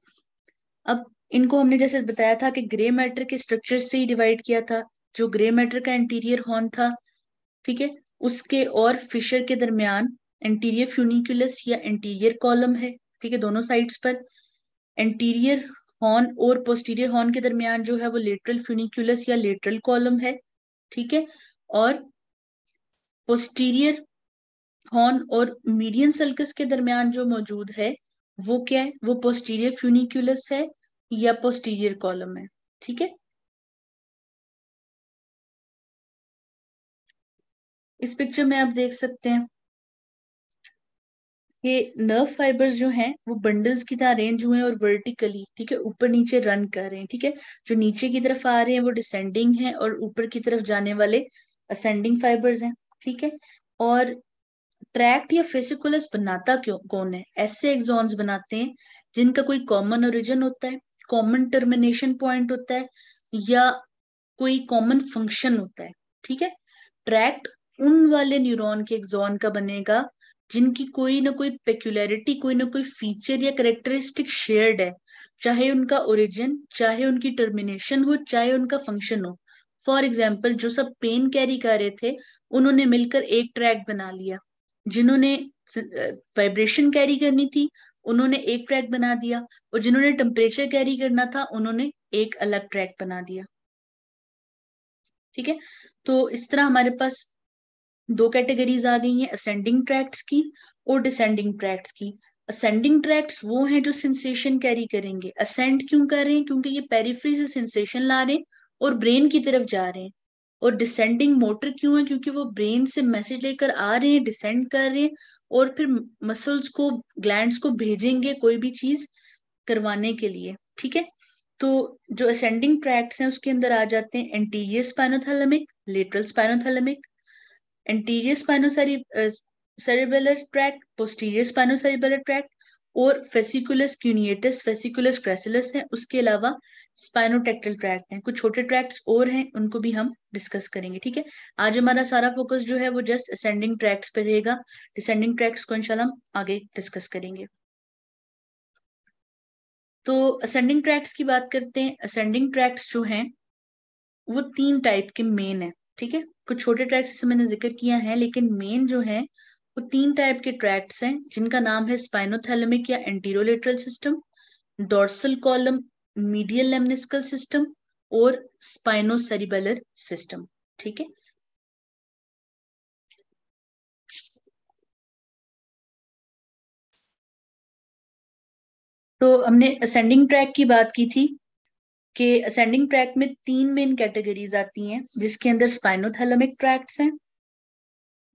S2: अब इनको हमने जैसे बताया था कि ग्रे मैटर के स्ट्रक्चर से ही डिवाइड किया था जो ग्रे मैटर का इंटीरियर हॉर्न था ठीक है उसके और फिशर के दरमियान एंटीरियर फ्यूनिकुलस या एंटीरियर कॉलम है ठीक है दोनों साइड्स पर एंटीरियर हॉर्न और पोस्टीरियर हॉर्न के दरमियान जो है वो लेटरल फ्यूनिक्यूलस या लेटरल कॉलम है ठीक है और पोस्टीरियर हॉर्न और मीडियन सल्कस के दरमियान जो मौजूद है वो क्या है वो पोस्टीरियर फ्यूनिक्यूलस है या पोस्टीरियर
S1: कॉलम है ठीक है
S2: इस पिक्चर में आप देख सकते हैं ये नर्व फाइबर्स जो हैं वो बंडल्स की तरह अरेंज हुए हैं और वर्टिकली ठीक है ऊपर नीचे रन कर रहे हैं ठीक है जो नीचे की तरफ आ रहे हैं वो डिसेंडिंग है और ऊपर की तरफ जाने वाले असेंडिंग फाइबर्स हैं ठीक है और ट्रैक्ट या फेसिकुलस बनाता क्यों कौन है ऐसे एग्जॉन्स बनाते हैं जिनका कोई कॉमन ओरिजिन होता है कॉमन टर्मिनेशन पॉइंट होता है या कोई कॉमन फंक्शन होता है ठीक है ट्रैक्ट उन वाले न्यूरॉन के एग्जॉन का बनेगा जिनकी कोई ना कोई पेक्यूलरिटी कोई ना कोई फीचर या करेक्टरिस्टिक शेयर्ड है चाहे उनका ओरिजिन चाहे उनकी टर्मिनेशन हो चाहे उनका फंक्शन हो फॉर एग्जाम्पल जो सब पेन कैरी कर रहे थे उन्होंने मिलकर एक ट्रैक बना लिया जिन्होंने वाइब्रेशन कैरी करनी थी उन्होंने एक ट्रैक बना दिया और जिन्होंने टेम्परेचर कैरी करना था उन्होंने एक अलग ट्रैक बना दिया ठीक है तो इस तरह हमारे पास दो कैटेगरीज आ गई हैं असेंडिंग ट्रैक्ट्स की और डिसेंडिंग ट्रैक्ट्स की असेंडिंग ट्रैक्ट्स वो हैं जो सेंसेशन कैरी करेंगे असेंड क्यों कर रहे हैं क्योंकि ये पेरीफ्री से सेंसेशन ला रहे हैं और ब्रेन की तरफ जा रहे हैं और डिसेंडिंग मोटर क्यों है क्योंकि वो ब्रेन से मैसेज लेकर आ रहे हैं डिसेंड कर रहे हैं और फिर मसल्स को ग्लैंड्स को भेजेंगे कोई भी चीज करवाने के लिए ठीक है तो जो असेंडिंग ट्रैक्ट्स हैं उसके अंदर आ जाते हैं anterior spinothalamic lateral spinothalamic anterior spinocerebellar track posterior spinocerebellar track और फेसिकुलस क्यूनिएटस फेसिकुलस क्रेसिलस है उसके अलावा स्पाइनोटेक्टल ट्रैक्ट हैं कुछ छोटे ट्रैक्ट और हैं उनको भी हम डिस्कस करेंगे ठीक है आज हमारा सारा फोकस जो है वो जस्ट असेंडिंग ट्रैक्ट पे रहेगा डिसेंडिंग ट्रैक्स को इंशाल्लाह हम आगे डिस्कस करेंगे तो असेंडिंग ट्रैक्ट्स की बात करते हैं असेंडिंग ट्रैक्ट्स जो हैं वो तीन टाइप के मेन है ठीक है कुछ छोटे ट्रैक्स जिससे मैंने जिक्र किया है लेकिन मेन जो है वो तीन टाइप के ट्रैक्ट्स हैं जिनका नाम है स्पाइनोथेलमिक या anterolateral system dorsal column medial lemniscal system और स्पाइनोसेरिबेलर सिस्टम ठीक है तो हमने असेंडिंग ट्रैक की बात की थी कि असेंडिंग ट्रैक्ट में तीन मेन कैटेगरीज आती हैं जिसके अंदर स्पाइनोथेलमिक ट्रैक्ट्स हैं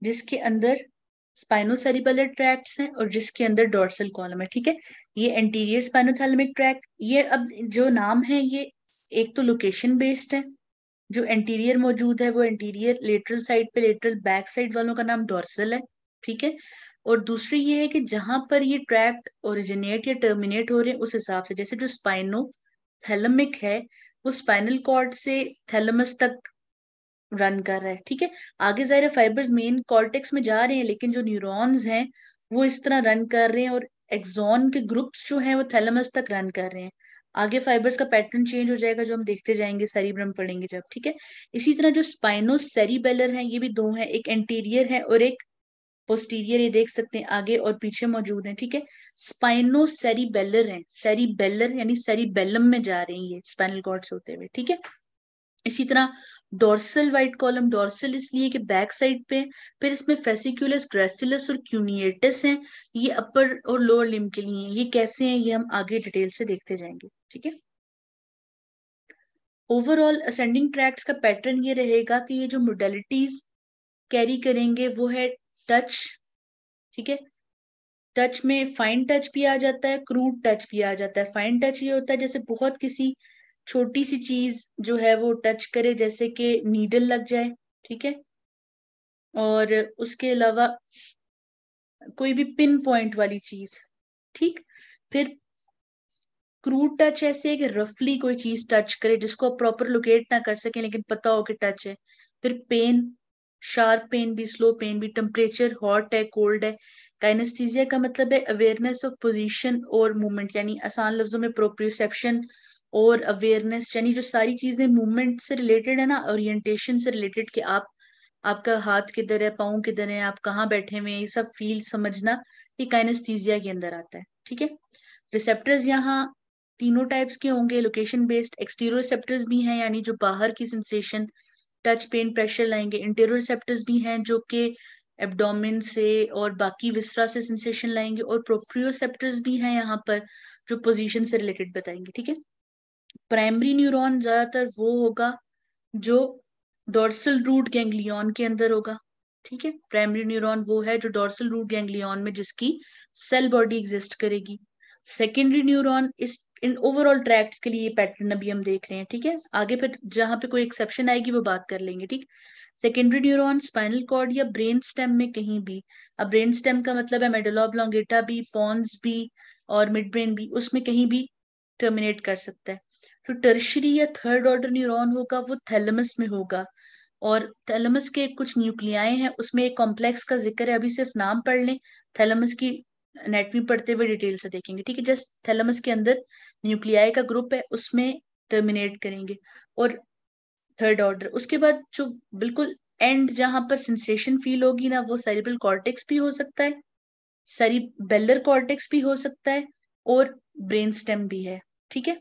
S2: जिसके अंदर स्पाइनोसेरिबलर ट्रैक्ट्स हैं और जिसके अंदर डोर्सल कॉलम है ठीक है ये एंटीरियर स्पाइनोथेलमिक ट्रैक्ट ये अब जो नाम है ये एक तो लोकेशन बेस्ड है जो एंटीरियर मौजूद है वो एंटीरियर लेटरल साइड पे लेटरल बैक साइड वालों का नाम डोर्सल है ठीक है और दूसरी ये है कि जहां पर ये ट्रैक्ट ओरिजिनेट या टर्मिनेट हो रहे हैं उस हिसाब से जैसे जो स्पाइनो थैलमिक है वो स्पाइनल कॉर्ड से थैलमस तक रन कर रहा है ठीक है आगे जाहिर फाइबर्स मेन कॉर्टेक्स में जा रहे हैं लेकिन जो न्यूरॉन्स हैं वो इस तरह रन कर रहे हैं और एक्सॉन के ग्रुप्स जो हैं वो थैलमस तक रन कर रहे हैं आगे फाइबर्स का पैटर्न चेंज हो जाएगा जो हम देखते जाएंगे सेरिब्रम पढ़ेंगे जब ठीक है इसी तरह जो स्पाइनो सेरिबेलर है ये भी दो है एक एंटीरियर है और एक पोस्टीरियर ये देख सकते हैं आगे और पीछे मौजूद है ठीक है स्पाइनो सेरीबेलर है सेरीबेलर यानी सेरीबेलम में जा रहे हैं ये स्पाइनल कॉर्ड्स होते हुए ठीक है इसी तरह डोर्सल वाइट कॉलम डोर्सल इसलिए कि बैक साइड पे फिर इसमें फेसिकुलस ग्रेसिलस और क्यूनिएटस हैं ये अपर और लोअर लिम के लिए हैं ये कैसे हैं ये हम आगे डिटेल से देखते जाएंगे ठीक है ओवरऑल असेंडिंग ट्रैक्ट्स का पैटर्न ये रहेगा कि ये जो मोडेलिटीज कैरी करेंगे वो है टच ठीक है टच में फाइन टच भी आ जाता है क्रूड टच भी आ जाता है फाइन टच ये होता है जैसे बहुत किसी छोटी सी चीज जो है वो टच करे जैसे कि नीडल लग जाए ठीक है और उसके अलावा कोई भी पिन पॉइंट वाली चीज ठीक फिर क्रूड टच ऐसे कि रफली कोई चीज टच करे जिसको आप प्रॉपर लोकेट ना कर सके लेकिन पता हो कि टच है फिर पेन शार्प पेन भी स्लो पेन भी टेम्परेचर हॉट है कोल्ड है काइनेस्थीजिया का मतलब है अवेयरनेस ऑफ पोजीशन और मूवमेंट यानी आसान लफ्जों में प्रोप्रियोसेप्शन और अवेयरनेस यानी जो सारी चीजें मूवमेंट से रिलेटेड है ना ओरिएंटेशन से रिलेटेड कि आप आपका हाथ किधर है पाँव किधर है आप कहाँ बैठे हुए ये सब फील समझना ये काइनेस्थीजिया के अंदर आता है ठीक है रिसेप्टर्स यहाँ तीनों टाइप्स के होंगे लोकेशन बेस्ड एक्सटीरियर रिसेप्टर्स भी हैं यानी जो बाहर की सेंसेशन टच पेन प्रेशर लाएंगे इंटीरियर सेप्टर्स भी हैं जो कि एब्डोमिन से और बाकी विस्रा से सेंसेशन लाएंगे और प्रोप्रियो सेप्टर्स भी हैं यहाँ पर जो पोजीशन से रिलेटेड बताएंगे ठीक है प्राइमरी न्यूरॉन ज्यादातर वो होगा जो डोर्सल रूट गैंग्लियन के अंदर होगा ठीक है प्राइमरी न्यूरॉन वो है जो डोर्सल रूट गैंग्लियन में जिसकी सेल बॉडी एग्जिस्ट करेगी सेकेंडरी न्यूरॉन इस इन ओवरऑल ट्रैक्ट्स के लिए ये पैटर्न अभी हम देख रहे हैं ठीक है आगे पर जहां पे कोई एक्सेप्शन आएगी वो बात कर लेंगे ठीक सेकेंडरी न्यूरॉन स्पाइनल कॉर्ड या ब्रेन स्टेम में कहीं भी अब ब्रेन स्टेम का मतलब है मेडोलॉब लॉन्गेटा भी पॉन्स भी और मिड ब्रेन भी उसमें कहीं भी टर्मिनेट कर सकता है तो टर्शरी या थर्ड ऑर्डर न्यूरॉन होगा वो थैलमस में होगा और थैलमस के कुछ न्यूक्लियाए हैं उसमें एक कॉम्प्लेक्स का जिक्र है अभी सिर्फ नाम पढ़ लें थैलमस की एनेटमी पढ़ते हुए डिटेल से देखेंगे ठीक है जस्ट थैलमस के अंदर न्यूक्लियाई का ग्रुप है उसमें टर्मिनेट करेंगे और थर्ड ऑर्डर उसके बाद जो बिल्कुल एंड जहां पर सेंसेशन फील होगी ना वो सेरिब्रल कॉर्टेक्स भी हो सकता है सरी बेलर कॉर्टेक्स भी हो सकता है और ब्रेन स्टेम भी है ठीक है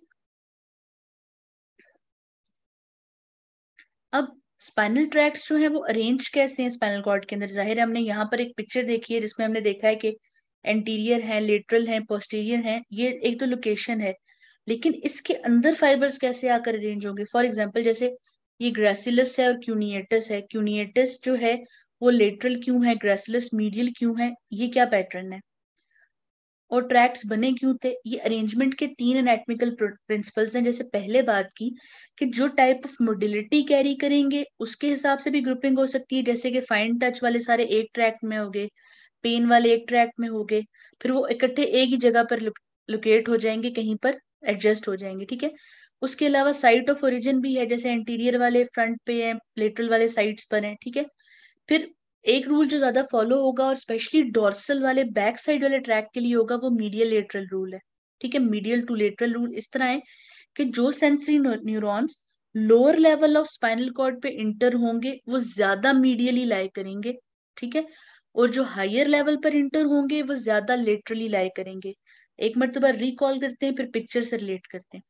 S2: अब स्पाइनल ट्रैक्ट जो है वो अरेंज कैसे हैं स्पाइनल कॉर्ड के अंदर जाहिर है हमने यहाँ पर एक पिक्चर देखी है जिसमें हमने देखा है कि एंटीरियर है लेटरल है पोस्टीरियर है ये एक तो लोकेशन है लेकिन इसके अंदर फाइबर्स कैसे आकर अरेंज होंगे फॉर एग्जाम्पल जैसे ये ग्रेसिलस है और क्यूनिएटस है क्यूनिएटस जो है वो लेटरल क्यों है ग्रेसिलस मीडियल क्यों है ये क्या पैटर्न है और ट्रैक्स बने क्यों थे ये अरेंजमेंट के तीन एनाटमिकल प्रिंसिपल्स हैं जैसे पहले बात की कि जो टाइप ऑफ मोडिलिटी कैरी करेंगे उसके हिसाब से भी ग्रुपिंग हो सकती है जैसे कि फाइन टच वाले सारे एक ट्रैक्ट में हो गए पेन वाले एक ट्रैक में हो गए फिर वो इकट्ठे एक ही जगह पर लोकेट हो जाएंगे कहीं पर एडजस्ट हो जाएंगे ठीक है उसके अलावा साइट ऑफ ओरिजिन भी है जैसे इंटीरियर वाले फ्रंट पे है लेटरल वाले साइड्स पर है ठीक है फिर एक रूल जो ज्यादा फॉलो होगा और स्पेशली डोर्सल वाले बैक साइड वाले ट्रैक के लिए होगा वो मीडियल लेटरल रूल है ठीक है मीडियल टू लेटरल रूल इस तरह है कि जो sensory neurons lower level of spinal cord पे इंटर होंगे वो ज्यादा मीडियली लाई करेंगे ठीक है और जो हायर लेवल पर इंटर होंगे वो ज्यादा लेटरली लाई करेंगे एक मरतबा रिकॉल करते हैं फिर पिक्चर से रिलेट करते हैं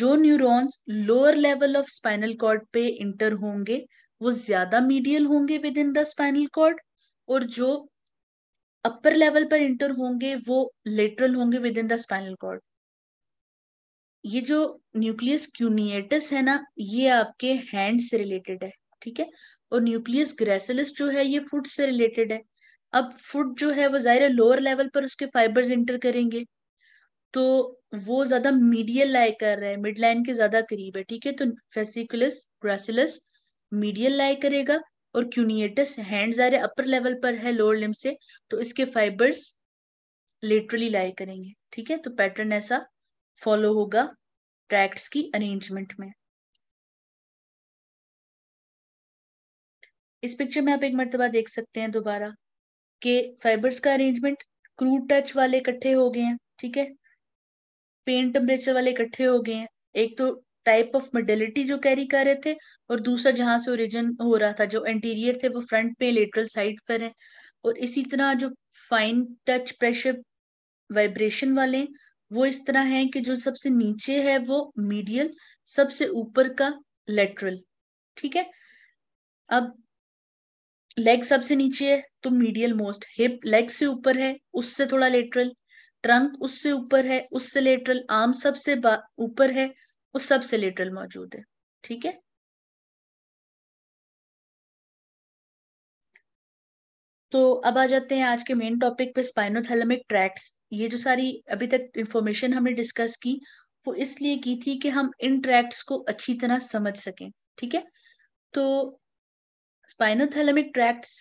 S2: जो neurons lower level of spinal cord पे इंटर होंगे वो ज्यादा मीडियल होंगे within the spinal cord और जो अपर लेवल पर इंटर होंगे वो लेटरल होंगे within the spinal cord ये जो न्यूक्लियस क्यूनिएटस है ना ये आपके हैंड से रिलेटेड है ठीक है और न्यूक्लियस ग्रेसिलस जो है ये फूड से रिलेटेड है अब फूड जो है वो जाहिर है लोअर लेवल पर उसके फाइबर्स इंटर करेंगे तो वो ज्यादा मीडियल लाई कर रहे हैं मिड लाइन के ज्यादा करीब है ठीक है तो फेसिकुलस ग्रेसिलस मीडियल लाई करेगा और क्यूनिएटस हैंड रहे अपर लेवल पर है लोअर लिम से तो इसके फाइबर्स लेटरली लाई करेंगे ठीक है तो पैटर्न ऐसा फॉलो होगा ट्रैक्ट्स की
S1: अरेंजमेंट में इस पिक्चर
S2: में आप एक मरतबा देख सकते हैं दोबारा कि फाइबर्स का अरेंजमेंट क्रूड टच वाले इकट्ठे हो गए हैं ठीक है पेन टेम्परेचर वाले इकट्ठे हो गए हैं एक तो टाइप ऑफ मेडलिटी जो कैरी कर रहे थे और दूसरा जहां से ओरिजिन हो रहा था जो इंटीरियर थे वो फ्रंट पे लेटरल साइड पर है और इसी तरह जो फाइन टच प्रेशर वाइब्रेशन वाले वो इस तरह हैं कि जो सबसे नीचे है वो मीडियल सबसे ऊपर का लेटरल ठीक है अब लेग सबसे नीचे है तो मीडियल मोस्ट हिप लेग से ऊपर है उससे थोड़ा लेटरल ट्रंक उससे ऊपर है उससे लेटरल आर्म सबसे ऊपर है उस सबसे लेटरल मौजूद है ठीक है तो अब आ जाते हैं आज के मेन टॉपिक पे स्पाइनोथैलेमिक ट्रैक्ट्स ये जो सारी अभी तक इंफॉर्मेशन हमने डिस्कस की वो इसलिए की थी कि हम इन ट्रैक्ट्स को अच्छी तरह समझ सकें ठीक है तो स्पाइनोथैलेमिक ट्रैक्ट्स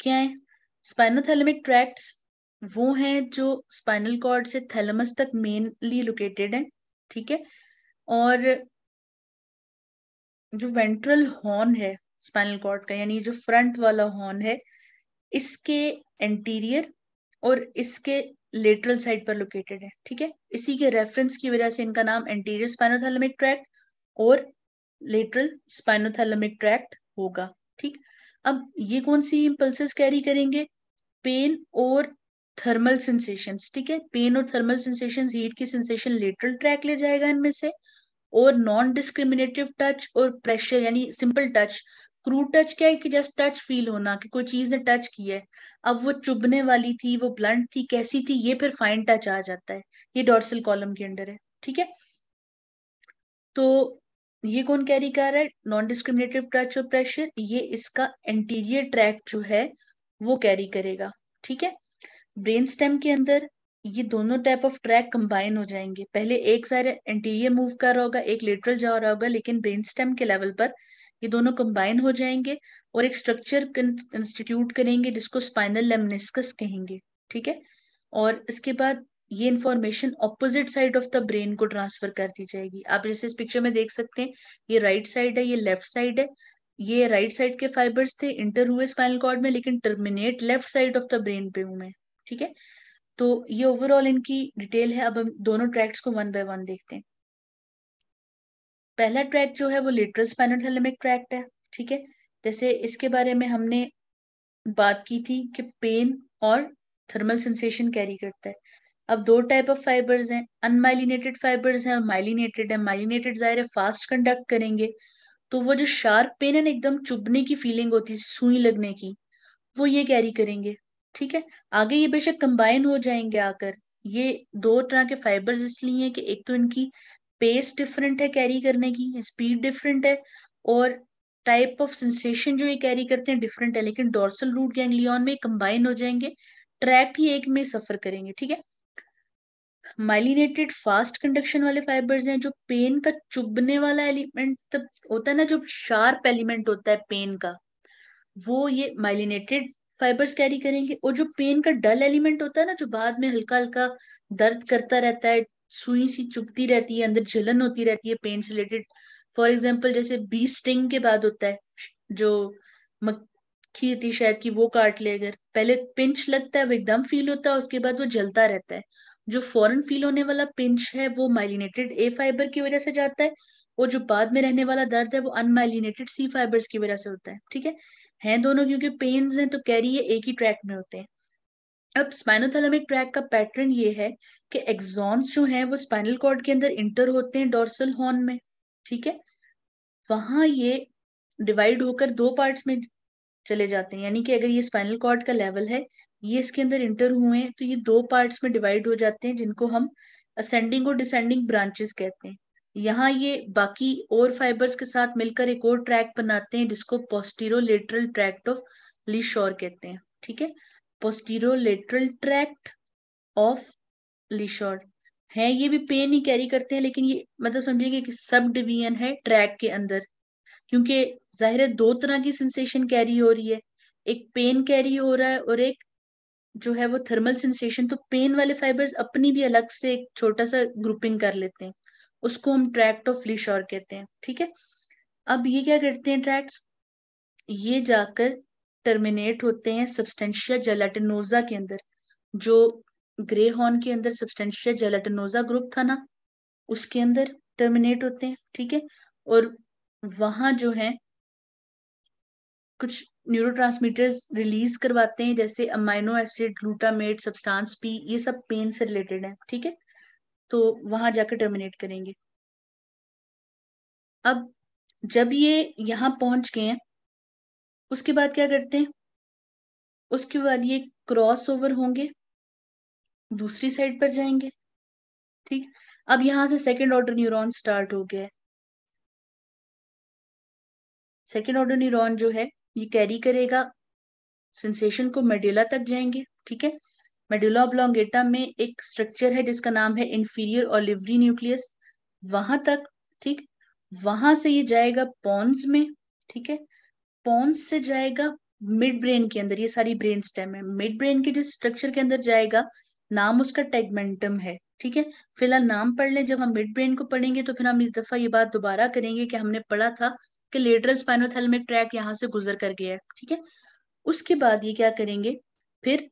S2: क्या है स्पाइनोथैलेमिक ट्रैक्ट्स वो हैं जो स्पाइनल कॉर्ड से थैलेमस तक मेनली लोकेटेड हैं ठीक है और जो वेंट्रल हॉर्न है स्पाइनल कॉर्ड का यानी जो फ्रंट वाला हॉर्न है इसके एंटीरियर और इसके लेटरल साइड पर लोकेटेड है ठीक है इसी के रेफरेंस की वजह से इनका नाम एंटीरियर स्पाइनोथैलेमिक ट्रैक्ट और लेटरल स्पाइनोथैलेमिक ट्रैक्ट होगा ठीक अब ये कौन सी इम्पल्सेस कैरी करेंगे पेन और थर्मल सेंसेशन ठीक है पेन और थर्मल सेंसेशन हीट की सेंसेशन लेटरल ट्रैक ले जाएगा इनमें से और नॉन डिस्क्रिमिनेटिव टच और प्रेशर यानी सिंपल टच क्रू टच क्या है कि जस्ट टच फील होना कि कोई चीज ने टच किया है अब वो चुभने वाली थी वो ब्लंट थी कैसी थी ये फिर फाइन टच आ जाता है ये डॉर्सल कॉलम के अंडर है ठीक है तो ये कौन कैरी कर रहा है नॉन डिस्क्रिमिनेटिव टच और प्रेशर ये इसका एंटीरियर ट्रैक जो है वो कैरी करेगा ठीक है ब्रेन स्टेम के अंदर ये दोनों टाइप ऑफ ट्रैक कंबाइन हो जाएंगे पहले एक सारे एंटीरियर मूव कर रहा होगा एक लेटरल जा रहा होगा लेकिन ब्रेन स्टेम के लेवल पर ये दोनों कंबाइन हो जाएंगे और एक स्ट्रक्चर इंस्टीट्यूट करेंगे जिसको स्पाइनल लेमनिस्कस कहेंगे ठीक है और इसके बाद ये information opposite side of the brain को ट्रांसफर कर दी जाएगी आप जैसे इस पिक्चर में देख सकते हैं ये राइट right साइड है ये लेफ्ट साइड है ये राइट right साइड के फाइबर्स थे इंटर हुए स्पाइनल कॉर्ड में लेकिन terminate left side of the brain पे हूं मैं ठीक है तो ये ओवरऑल इनकी डिटेल है अब हम दोनों ट्रैक्स को वन बाय वन देखते हैं पहला ट्रैक जो है वो लिटरल स्पाइनल थैलेमिक ट्रैक्ट है ठीक है जैसे इसके बारे में हमने बात की थी कि पेन और थर्मल सेंसेशन कैरी करता है अब दो टाइप ऑफ फाइबर्स हैं अनमाइलिनेटेड फाइबर्स हैं और माइलिनेटेड है माइलिनेटेड जाहिर है फास्ट कंडक्ट करेंगे तो वो जो शार्प पेन है ना एकदम चुभने की फीलिंग होती है सुई लगने की वो ये कैरी करेंगे ठीक है आगे ये बेशक कंबाइन हो जाएंगे आकर ये दो तरह के फाइबर्स इसलिए हैं कि एक तो इनकी पेस डिफरेंट है कैरी करने की स्पीड डिफरेंट है और टाइप ऑफ सेंसेशन जो ये कैरी करते हैं डिफरेंट है लेकिन डोर्सल रूट गैंग्लियन में कंबाइन हो जाएंगे ट्रैक ही एक में सफर करेंगे ठीक है माइलिनेटेड फास्ट कंडक्शन वाले फाइबर्स हैं जो पेन का चुभने वाला एलिमेंट तब होता है ना जो शार्प एलिमेंट होता है पेन का वो ये माइलिनेटेड फाइबर्स कैरी करेंगे और जो पेन का डल एलिमेंट होता है ना जो बाद में हल्का हल्का दर्द करता रहता है सुई सी चुभती रहती है अंदर जलन होती रहती है पेन से रिलेटेड फॉर एग्जाम्पल जैसे बी स्टिंग के बाद होता है जो मक्खी होती शायद की वो काट ले अगर पहले पिंच लगता है वो एकदम फील होता है उसके बाद वो जलता रहता है जो फॉरन फील होने वाला पिंच है वो माइलिनेटेड ए फाइबर की वजह से जाता है और जो बाद में रहने वाला दर्द है वो अनमाइलिनेटेड सी फाइबर्स की वजह से होता है ठीक है हैं दोनों क्योंकि पेन्स हैं तो कैरी ये एक ही ट्रैक में होते हैं अब स्पाइनोथेलमिक ट्रैक का पैटर्न ये है कि एग्जॉन्स जो हैं वो स्पाइनल कॉर्ड के अंदर इंटर होते हैं डोर्सल हॉर्न में ठीक है वहां ये डिवाइड होकर दो पार्ट्स में चले जाते हैं यानी कि अगर ये स्पाइनल कॉर्ड का लेवल है ये इसके अंदर इंटर हुए तो ये दो पार्ट्स में डिवाइड हो जाते हैं जिनको हम असेंडिंग और डिसेंडिंग ब्रांचेस कहते हैं यहाँ ये बाकी और फाइबर्स के साथ मिलकर एक और ट्रैक बनाते हैं जिसको लेटरल ट्रैक्ट ऑफ लिशोर कहते हैं ठीक है लेटरल ट्रैक्ट ऑफ लिशोर है ये भी पेन ही कैरी करते हैं लेकिन ये मतलब समझिए कि सब डिवीजन है ट्रैक के अंदर क्योंकि जाहिर है दो तरह की सेंसेशन कैरी हो रही है एक पेन कैरी हो रहा है और एक जो है वो थर्मल सेंसेशन तो पेन वाले फाइबर्स अपनी भी अलग से एक छोटा सा ग्रुपिंग कर लेते हैं उसको हम ट्रैक्ट ऑफ लीशोर कहते हैं ठीक है अब ये क्या करते हैं ट्रैक्ट ये जाकर टर्मिनेट होते हैं सब्सटेंशिया जेलाटिनोजा के अंदर जो ग्रे हॉर्न के अंदर सब्सटेंशिया जेलाटिनोजा ग्रुप था ना उसके अंदर टर्मिनेट होते हैं ठीक है और वहां जो है कुछ न्यूरो रिलीज करवाते हैं जैसे amino acid glutamate substance P ये सब पेन से रिलेटेड है ठीक है तो वहां जाकर टर्मिनेट करेंगे अब जब ये यहां पहुंच गए हैं उसके बाद क्या करते हैं उसके बाद ये क्रॉस ओवर होंगे दूसरी साइड पर जाएंगे ठीक अब यहाँ से सेकेंड ऑर्डर न्यूरोन स्टार्ट हो गया है सेकेंड ऑर्डर न्यूरोन जो है ये कैरी करेगा सेंसेशन को मेड्यूला तक जाएंगे ठीक है मेड्यूला ऑब्लोंगेटा में एक स्ट्रक्चर है जिसका नाम है इंफीरियर लिवरी न्यूक्लियस वहां तक ठीक वहां से ये जाएगा पॉन्स में ठीक है पॉन्स से जाएगा मिड ब्रेन के अंदर ये सारी ब्रेन स्टेम है मिड ब्रेन के जिस स्ट्रक्चर के अंदर जाएगा नाम उसका टेगमेंटम है ठीक है फिलहाल नाम पढ़ लें जब हम मिड ब्रेन को पढ़ेंगे तो फिर हम इस दफा ये बात दोबारा करेंगे कि हमने पढ़ा था कि लेटरल स्पाइनोथेलमिक ट्रैक यहाँ से गुजर कर गया है ठीक है उसके बाद ये क्या करेंगे फिर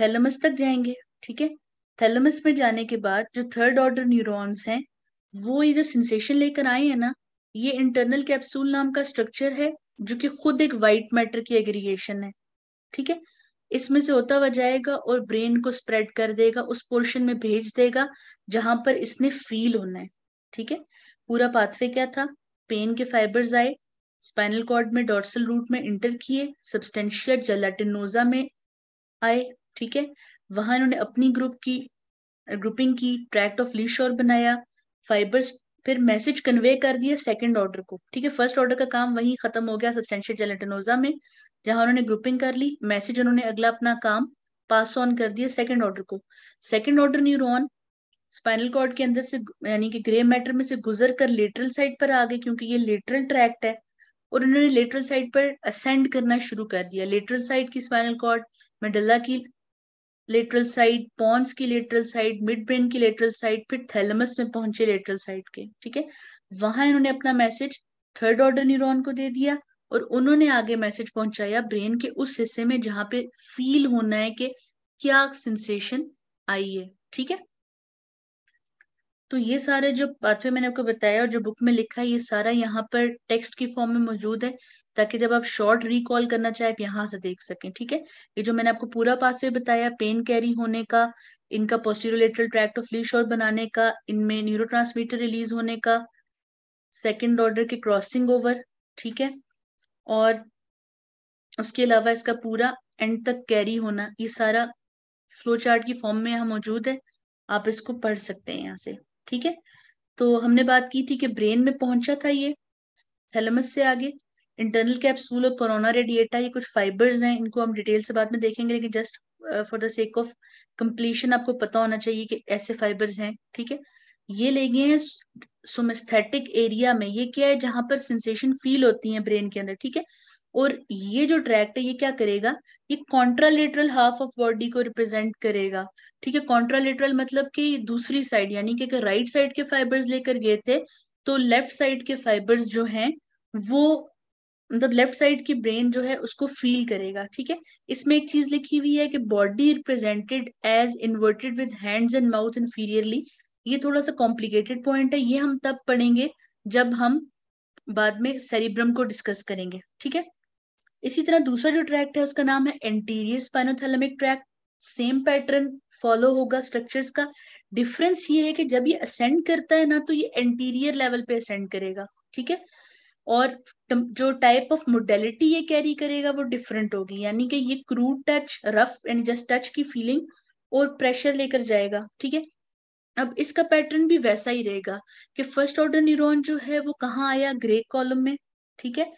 S2: थैलमस तक जाएंगे ठीक है थैलमस में जाने के बाद जो थर्ड ऑर्डर न्यूरॉन्स हैं वो ये जो सेंसेशन लेकर आए हैं ना ये इंटरनल कैप्सूल नाम का स्ट्रक्चर है जो कि खुद एक वाइट मैटर की एग्रीगेशन है ठीक है इसमें से होता हुआ जाएगा और ब्रेन को स्प्रेड कर देगा उस पोर्शन में भेज देगा जहां पर इसने फील होना है ठीक है पूरा पाथवे क्या था पेन के फाइबर्स आए स्पाइनल कॉर्ड में डॉर्सल रूट में इंटर किए सब्सटेंशिया जेलाटिनोजा में आए ठीक है वहां इन्होंने अपनी ग्रुप की ग्रुपिंग की ट्रैक्ट ऑफ लीश और बनाया फाइबर्स फिर मैसेज कन्वे कर दिया सेकंड ऑर्डर को ठीक है फर्स्ट ऑर्डर का काम वहीं खत्म हो गया सब्सटेंशियल जेलेटिनोजा में जहां उन्होंने ग्रुपिंग कर ली मैसेज उन्होंने अगला अपना काम पास ऑन कर दिया सेकंड ऑर्डर को second order neuron spinal cord के अंदर से यानी कि ग्रे मैटर में से गुजर कर लेटरल साइड पर आ गए क्योंकि ये लेटरल ट्रैक्ट है और उन्होंने लेटरल साइड पर असेंड करना शुरू कर दिया लेटरल साइड की स्पाइनल कॉर्ड मेडल्ला की लेटरल साइड पॉन्स की लेटरल साइड मिड ब्रेन की लेटरल साइड फिर थैलमस में पहुंचे लेटरल साइड के ठीक है वहां इन्होंने अपना मैसेज थर्ड ऑर्डर न्यूरॉन को दे दिया और उन्होंने आगे मैसेज पहुंचाया ब्रेन के उस हिस्से में जहां पे फील होना है कि क्या सेंसेशन आई है ठीक है तो ये सारे जो पाथवे मैंने आपको बताया और जो बुक में लिखा है ये सारा यहाँ पर टेक्स्ट की फॉर्म में मौजूद है ताकि जब आप शॉर्ट रिकॉल करना चाहे आप यहाँ से देख सकें ठीक है ये जो मैंने आपको पूरा पाथवे बताया पेन कैरी होने का इनका पोस्टीरियोलेटरल ट्रैक्ट ऑफ लीश और बनाने का इनमें न्यूरो रिलीज होने का सेकेंड ऑर्डर के क्रॉसिंग ओवर ठीक है और उसके अलावा इसका पूरा एंड तक कैरी होना ये सारा फ्लो चार्ट की फॉर्म में यहाँ मौजूद है आप इसको पढ़ सकते हैं यहाँ से ठीक है तो हमने बात की थी कि ब्रेन में पहुंचा था ये थैलेमस से आगे इंटरनल कैप्सूल और कोरोना रेडिएटा ये कुछ फाइबर्स हैं इनको हम डिटेल से बाद में देखेंगे लेकिन just for the sake of completion आपको पता होना चाहिए कि ऐसे फाइबर्स हैं ठीक है ये ले गए हैं सोमेस्थेटिक एरिया में ये क्या है जहां पर सेंसेशन फील होती है ब्रेन के अंदर ठीक है और ये जो ट्रैक्ट है ये क्या करेगा ये कॉन्ट्रालेटरल हाफ ऑफ बॉडी को रिप्रेजेंट करेगा ठीक है कॉन्ट्रालेटरल मतलब कि दूसरी साइड यानी कि अगर राइट साइड के फाइबर्स लेकर गए थे तो लेफ्ट साइड के फाइबर्स जो हैं वो मतलब लेफ्ट साइड की ब्रेन जो है उसको फील करेगा ठीक है इसमें एक चीज लिखी हुई है कि body represented as inverted with hands and mouth inferiorly ये थोड़ा सा कॉम्प्लिकेटेड पॉइंट है ये हम तब पढ़ेंगे जब हम बाद में सेरिब्रम को डिस्कस करेंगे ठीक है इसी तरह दूसरा जो ट्रैक्ट है उसका नाम है anterior spinothalamic tract same pattern follow होगा स्ट्रक्चर्स का डिफरेंस ये है कि जब ये असेंड करता है ना तो ये एंटीरियर लेवल पे असेंड करेगा ठीक है और जो टाइप ऑफ मोडेलिटी ये कैरी करेगा वो डिफरेंट होगी यानी कि ये crude touch rough and just touch की फीलिंग और प्रेशर लेकर जाएगा ठीक है अब इसका पैटर्न भी वैसा ही रहेगा कि फर्स्ट ऑर्डर न्यूरॉन जो है वो कहाँ आया ग्रे कॉलम में ठीक है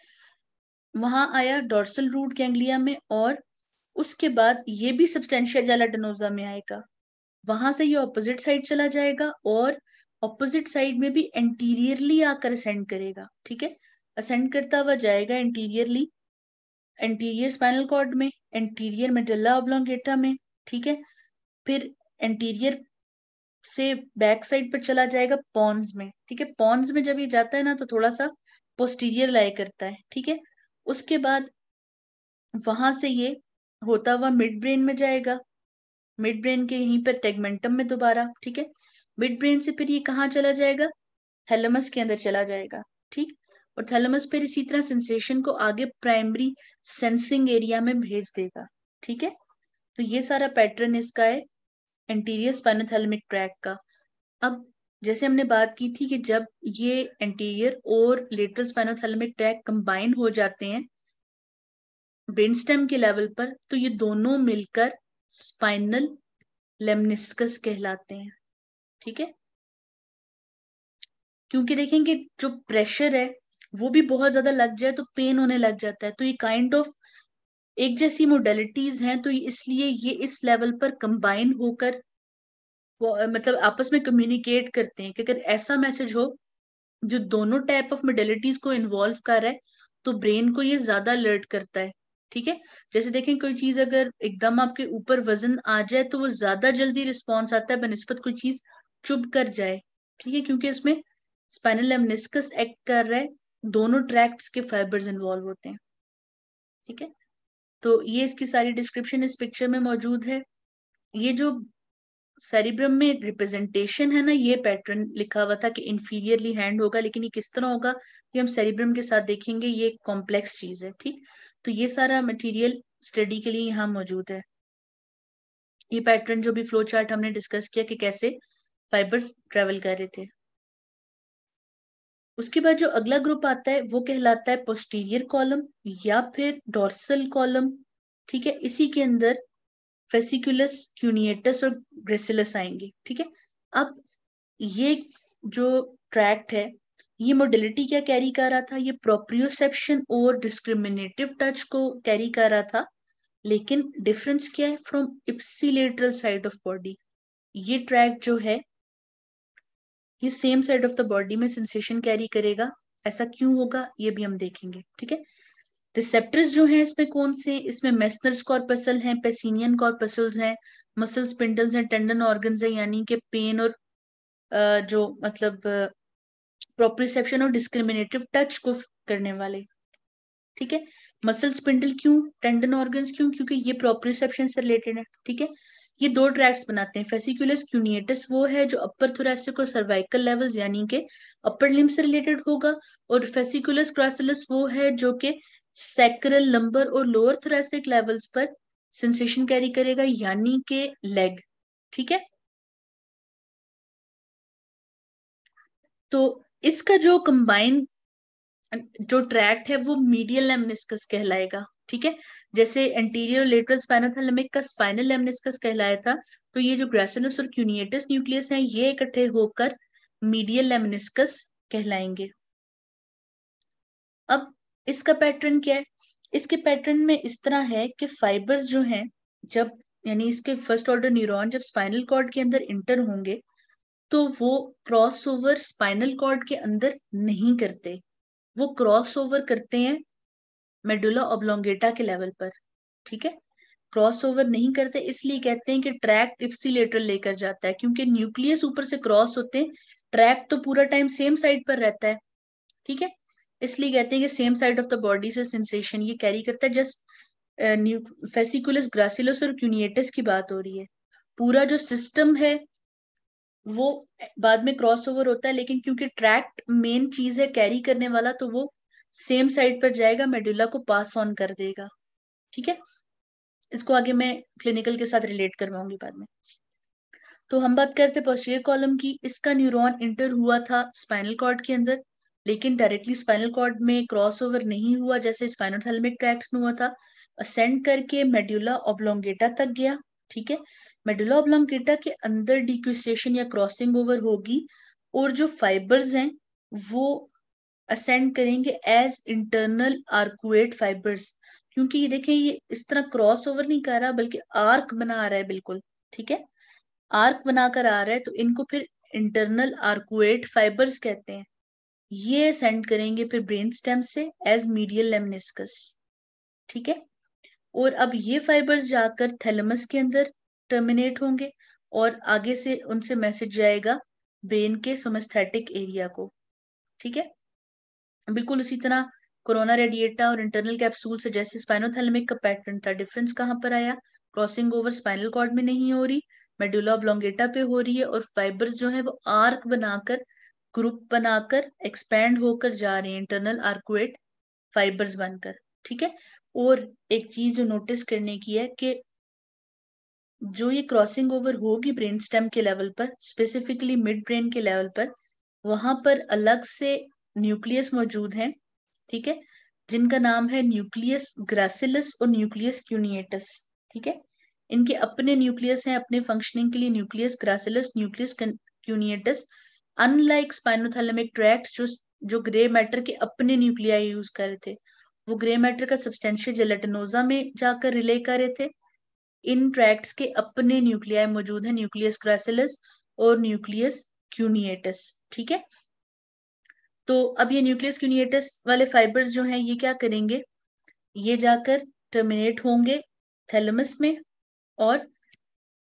S2: वहां आया डोर्सल रूट गैंग्लिया में और उसके बाद ये भी सब्सटेंशियल डनोजा में आएगा वहां से ये ऑपोजिट साइड चला जाएगा और ऑपोजिट साइड में भी एंटीरियरली आकर असेंड करेगा ठीक है असेंड करता हुआ जाएगा एंटीरियरली एंटीरियर स्पाइनल कॉर्ड में एंटीरियर मेडल्ला ऑब्लोंगेटा में ठीक है फिर एंटीरियर से बैक साइड पर चला जाएगा पॉन्स में ठीक है पॉन्स में जब ये जाता है ना तो थोड़ा सा पोस्टीरियर लाया करता है ठीक है उसके बाद वहां से ये होता हुआ मिड ब्रेन में जाएगा मिड ब्रेन के यहीं पर टेगमेंटम में दोबारा ठीक है मिड ब्रेन से फिर ये कहाँ चला जाएगा थैलमस के अंदर चला जाएगा ठीक और थैलमस फिर इसी तरह सेंसेशन को आगे प्राइमरी सेंसिंग एरिया में भेज देगा ठीक है तो ये सारा पैटर्न इसका है एंटीरियर स्पाइनोथैलेमिक ट्रैक का अब जैसे हमने बात की थी कि जब ये एंटीरियर और लेटरल स्पाइनोथैलेमिक ट्रैक कंबाइन हो जाते हैं ब्रेन स्टेम के लेवल पर तो ये दोनों मिलकर स्पाइनल लेमनिस्कस कहलाते हैं ठीक है क्योंकि देखेंगे जो प्रेशर है वो भी बहुत ज्यादा लग जाए तो पेन होने लग जाता है तो ये काइंड kind ऑफ of एक जैसी मोडेलिटीज हैं तो इसलिए ये इस लेवल पर कंबाइन होकर मतलब आपस में कम्युनिकेट करते हैं कि अगर ऐसा मैसेज हो जो दोनों टाइप ऑफ मेडलिटीज को इन्वॉल्व कर रहा है तो ब्रेन को ये ज्यादा अलर्ट करता है ठीक है जैसे देखें कोई चीज अगर एकदम आपके ऊपर वजन आ जाए तो वो ज्यादा जल्दी रिस्पॉन्स आता है बनस्पत कोई चीज चुप कर जाए ठीक है क्योंकि उसमें स्पाइनल एमनिस्कस एक्ट कर रहा है दोनों ट्रैक्ट के फाइबर्स इन्वॉल्व होते हैं ठीक है तो ये इसकी सारी डिस्क्रिप्शन इस पिक्चर में मौजूद है ये जो सेरिब्रम में रिप्रेजेंटेशन है ना ये पैटर्न लिखा हुआ था कि इन्फीरियरली हैंड होगा लेकिन ये किस तरह होगा ये हम सेरिब्रम के साथ देखेंगे ये कॉम्प्लेक्स चीज है ठीक तो ये सारा मटेरियल स्टडी के लिए यहाँ मौजूद है ये पैटर्न जो भी फ्लो चार्ट हमने डिस्कस किया कि कैसे फाइबर्स ट्रेवल कर रहे थे उसके बाद जो अगला ग्रुप आता है वो कहलाता है पोस्टीरियर कॉलम या फिर डोर्सल कॉलम ठीक है इसी के अंदर फेसिकुलस क्यूनिएटस और ग्रेसिलस आएंगे ठीक है अब ये जो ट्रैक्ट है ये मोडिलिटी क्या कैरी कर रहा था ये प्रोप्रियोसेप्शन और डिस्क्रिमिनेटिव टच को कैरी कर रहा था लेकिन डिफरेंस क्या है from ipsilateral side of body ये ट्रैक जो है ये same side of the body में सेंसेशन कैरी करेगा ऐसा क्यों होगा ये भी हम देखेंगे ठीक है रिसेप्टर्स जो हैं इसमें कौन से इसमें मेस्नर्स कॉर्पसल हैं पेसिनियन कॉर्पसल्स हैं मसल स्पिंडल्स हैं टेंडन ऑर्गन हैं यानी कि पेन और जो मतलब प्रोप्रिसेप्शन और डिस्क्रिमिनेटिव टच को करने वाले ठीक है मसल स्पिंडल क्यों टेंडन ऑर्गन क्यों क्योंकि ये प्रोप्रिसेप्शन से रिलेटेड है ठीक है ये दो ट्रैक्स बनाते हैं फेसिकुलस क्यूनिएटस वो है जो अपर थोरेसिक और सर्वाइकल लेवल्स यानी के अपर लिम्स से रिलेटेड होगा और फेसिकुलस क्रासिलस वो है जो के कि सेक्रल लंबर और लोअर थोरेसिक लेवल्स पर सेंसेशन कैरी करेगा यानी के लेग ठीक है तो इसका जो कंबाइन जो ट्रैक्ट है वो मीडियल लेमनिस्कस कहलाएगा ठीक है जैसे एंटीरियर लेटरल स्पाइनोथैलेमिक का स्पाइनल लेमनिस्कस कहलाया था तो ये जो ग्रेसिनस और क्यूनिएटस न्यूक्लियस हैं ये इकट्ठे होकर मीडियल लेमनिस्कस कहलाएंगे अब इसका पैटर्न क्या है इसके पैटर्न में इस तरह है कि फाइबर्स जो हैं जब यानी इसके फर्स्ट ऑर्डर न्यूरॉन जब स्पाइनल कॉर्ड के अंदर इंटर होंगे तो वो क्रॉस ओवर स्पाइनल कॉर्ड के अंदर नहीं करते वो क्रॉस ओवर करते हैं मेडुला ओब्लोंगेटा के लेवल पर ठीक है क्रॉस ओवर नहीं करते इसलिए कहते हैं कि ट्रैक इप्सिलेटर लेकर जाता है क्योंकि न्यूक्लियस ऊपर से क्रॉस होते हैं ट्रैक तो पूरा टाइम सेम साइड पर रहता है ठीक है इसलिए कहते हैं कि same side of the body से सेंसेशन ये कैरी करता है जस्ट न्यू फेसिकुलस ग्रासिलस और क्यूनिएटस की बात हो रही है पूरा जो सिस्टम है वो बाद में क्रॉस ओवर होता है लेकिन क्योंकि ट्रैक्ट मेन चीज है कैरी करने वाला तो वो सेम साइड पर जाएगा मेडुला को पास ऑन कर देगा ठीक है इसको आगे मैं क्लिनिकल के साथ रिलेट करवाऊंगी बाद में तो हम बात करते पोस्टीरियर कॉलम की इसका न्यूरॉन इंटर हुआ था स्पाइनल कॉर्ड के अंदर लेकिन डायरेक्टली स्पाइनल कॉर्ड में क्रॉस ओवर नहीं हुआ जैसे स्पाइनोथेलमिक ट्रैक्स में हुआ था असेंड करके मेड्यूला ओब्लोंगेटा तक गया ठीक है मेडुला ओब्लोंगेटा के अंदर डिक्विस्टेशन या क्रॉसिंग ओवर होगी और जो फाइबर्स हैं वो असेंड करेंगे एज इंटरनल आर्कुएट फाइबर्स क्योंकि ये देखें ये इस तरह क्रॉस ओवर नहीं कर रहा बल्कि आर्क बना आ रहा है बिल्कुल ठीक है आर्क बनाकर आ रहा है तो इनको फिर इंटरनल आर्कुएट फाइबर्स कहते हैं ये सेंड करेंगे फिर ब्रेन स्टेम से एज मीडियल लेमनिस्कस ठीक है और अब ये फाइबर्स जाकर थैलेमस के अंदर टर्मिनेट होंगे और आगे से उनसे मैसेज जाएगा ब्रेन के सोमेस्थेटिक एरिया को ठीक है बिल्कुल उसी तरह कोरोना रेडिएटा और इंटरनल कैप्सूल से जैसे स्पाइनोथेलमिक का पैटर्न था डिफरेंस कहाँ पर आया क्रॉसिंग ओवर स्पाइनल कॉर्ड में नहीं हो रही मेडुला ब्लोंगेटा पे हो रही है और फाइबर्स जो है वो आर्क बनाकर ग्रुप बनाकर एक्सपेंड होकर जा रहे हैं इंटरनल आर्कुएट फाइबर्स बनकर ठीक है और एक चीज जो नोटिस करने की है कि जो ये क्रॉसिंग ओवर होगी ब्रेन स्टेम के लेवल पर स्पेसिफिकली मिड ब्रेन के लेवल पर वहां पर अलग से न्यूक्लियस मौजूद हैं ठीक है जिनका नाम है न्यूक्लियस ग्रासिलस और न्यूक्लियस क्यूनिएटस ठीक है इनके अपने न्यूक्लियस हैं अपने फंक्शनिंग के लिए nucleus gracilis nucleus cuneatus unlike spinothalamic tract जो जो ग्रे मैटर के अपने न्यूक्लिया यूज कर रहे थे वो ग्रे मैटर का सब्सटेंशियल जेलेटिनोजा में जाकर रिले कर रहे थे इन ट्रैक्ट्स के अपने न्यूक्लिया मौजूद है न्यूक्लियस क्रेसिलस और न्यूक्लियस क्यूनिएटस ठीक है तो अब ये न्यूक्लियस क्यूनिएटस वाले फाइबर्स जो हैं ये क्या करेंगे ये जाकर टर्मिनेट होंगे थैलमस में और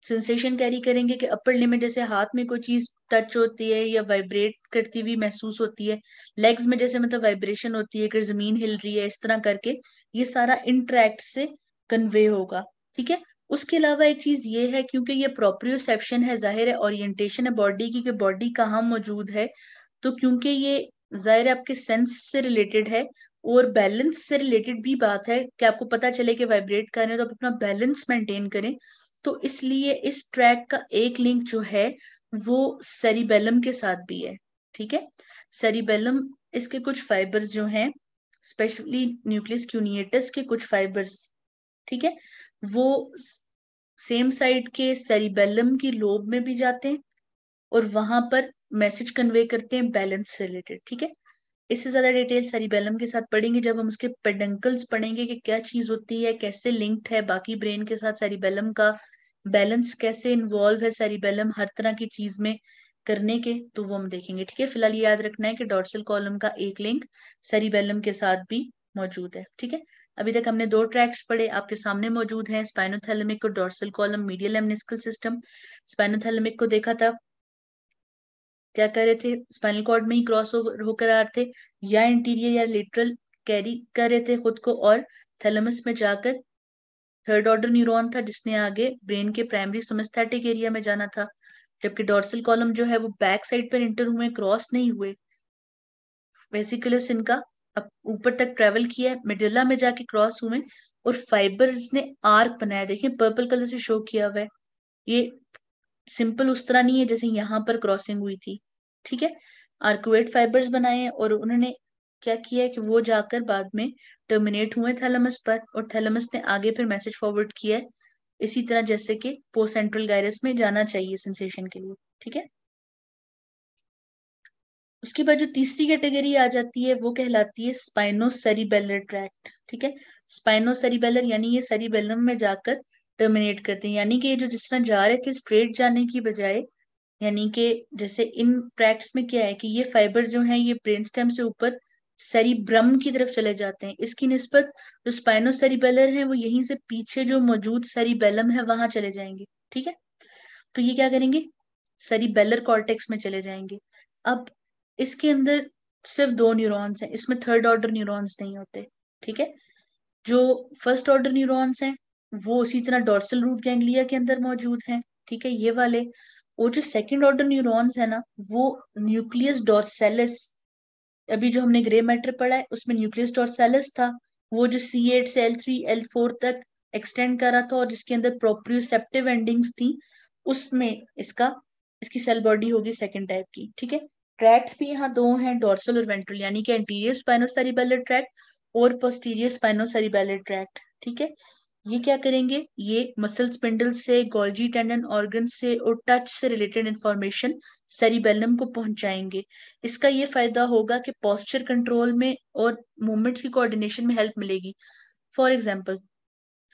S2: सेंसेशन कैरी करेंगे कि अपर लिमिट जैसे हाथ में कोई चीज टच होती है या वाइब्रेट करती हुई महसूस होती है लेग्स में जैसे मतलब वाइब्रेशन होती है कि जमीन हिल रही है इस तरह करके ये सारा इंट्रैक्ट से कन्वे होगा ठीक है उसके अलावा एक चीज ये है क्योंकि ये प्रोप्रियोसेप्शन है जाहिर है ओरिएंटेशन है बॉडी की कि बॉडी कहाँ मौजूद है तो क्योंकि ये जाहिर है आपके सेंस से रिलेटेड है और बैलेंस से रिलेटेड भी बात है कि आपको पता चले कि वाइब्रेट कर रहे हैं तो आप अपना बैलेंस मेंटेन करें तो इसलिए इस ट्रैक का एक लिंक जो है वो सेरिबेलम के साथ भी है ठीक है सेरिबेलम इसके कुछ फाइबर्स जो हैं स्पेशली न्यूक्लियस क्यूनिएटस के कुछ फाइबर्स ठीक है वो सेम साइड के सेरिबेलम की लोब में भी जाते हैं और वहां पर मैसेज कन्वे करते हैं बैलेंस से रिलेटेड ठीक है इससे ज्यादा डिटेल सेरिबेलम के साथ पढ़ेंगे जब हम उसके पेडंकल्स पढ़ेंगे कि क्या चीज होती है कैसे लिंक्ड है बाकी ब्रेन के साथ सेरिबेलम का बैलेंस कैसे इन्वॉल्व है सेरिबेलम हर तरह की चीज में करने के तो वो हम देखेंगे ठीक है फिलहाल ये याद रखना है कि डॉर्सल कॉलम का एक लिंक सेरिबेलम के साथ भी मौजूद है ठीक है अभी तक हमने दो ट्रैक्स पढ़े आपके सामने मौजूद हैं स्पाइनोथैलेमिक और dorsal column medial lemniscal system spinothalamic को देखा था क्या कर रहे थे स्पाइनल कॉर्ड में ही क्रॉस ओवर होकर आ रहे थे या इंटीरियर या लेटरल कैरी कर रहे थे खुद को और थैलमस में जाकर थर्ड ऑर्डर न्यूरॉन था जिसने आगे ब्रेन के प्राइमरी समस्थैटिक एरिया में जाना था जबकि डॉर्सल कॉलम जो है वो बैक साइड पर इंटर हुए क्रॉस नहीं हुए वेसिकुलस इनका ऊपर तक ट्रेवल किया मिडिला में जाके क्रॉस हुए और फाइबर इसने आर्क बनाया देखिए पर्पल कलर से शो किया हुआ है ये सिंपल उस तरह नहीं है जैसे यहाँ पर क्रॉसिंग हुई थी ठीक है आर्कुएट फाइबर्स बनाए और उन्होंने क्या किया कि वो जाकर बाद में टर्मिनेट हुए थैलमस पर और थैलमस ने आगे फिर मैसेज फॉरवर्ड किया है इसी तरह जैसे कि पोस्ट सेंट्रल गायरस में जाना चाहिए सेंसेशन के लिए ठीक है उसके बाद जो तीसरी कैटेगरी आ जाती है वो कहलाती है स्पाइनो सेरिबेलर ट्रैक्ट ठीक है स्पाइनो सेरिबेलर यानी ये सेरिबेलम में जाकर टर्मिनेट करते हैं यानी कि ये जो जिस तरह जा रहे थे स्ट्रेट जाने की बजाय यानी कि जैसे इन ट्रैक्ट्स में क्या है कि ये फाइबर जो है ये ब्रेन स्टेम से ऊपर सेरिब्रम की तरफ चले जाते हैं इसकी निस्बत जो स्पाइनो सेरिबेलर है वो यहीं से पीछे जो मौजूद सेरिबेलम है वहां चले जाएंगे ठीक है तो ये क्या करेंगे सेरिबेलर कॉर्टेक्स में चले जाएंगे अब इसके अंदर सिर्फ दो न्यूरॉन्स हैं इसमें थर्ड ऑर्डर न्यूरॉन्स नहीं होते ठीक है जो फर्स्ट ऑर्डर न्यूरॉन्स हैं वो उसी तरह डोर्सल रूट गैंग्लिया के अंदर मौजूद हैं ठीक है ये वाले वो जो सेकेंड ऑर्डर न्यूरॉन्स है ना वो न्यूक्लियस डॉर्सेलिस अभी जो हमने ग्रे मैटर पढ़ा है उसमें न्यूक्लियस डॉर्सेलिस था वो जो सी एट से एल थ्री एल फोर तक एक्सटेंड करा था और जिसके अंदर प्रोप्रियोसेप्टिव एंडिंग्स थी उसमें इसका इसकी सेल बॉडी होगी सेकेंड टाइप की ठीक है ट्रैक्ट भी यहाँ दो हैं डोर्सल और वेंट्रल यानी कि एंटीरियर स्पाइनोसेरिबेलर ट्रैक्ट और पोस्टीरियर स्पाइनोसेरिबेलर ट्रैक्ट ठीक है ये क्या करेंगे ये मसल स्पिंडल से गोल्जी टेंडन ऑर्गन से और टच से रिलेटेड इंफॉर्मेशन सेरिबेलम को पहुंचाएंगे इसका ये फायदा होगा कि पॉस्चर कंट्रोल में और मूवमेंट्स की कोऑर्डिनेशन में हेल्प मिलेगी फॉर एग्जाम्पल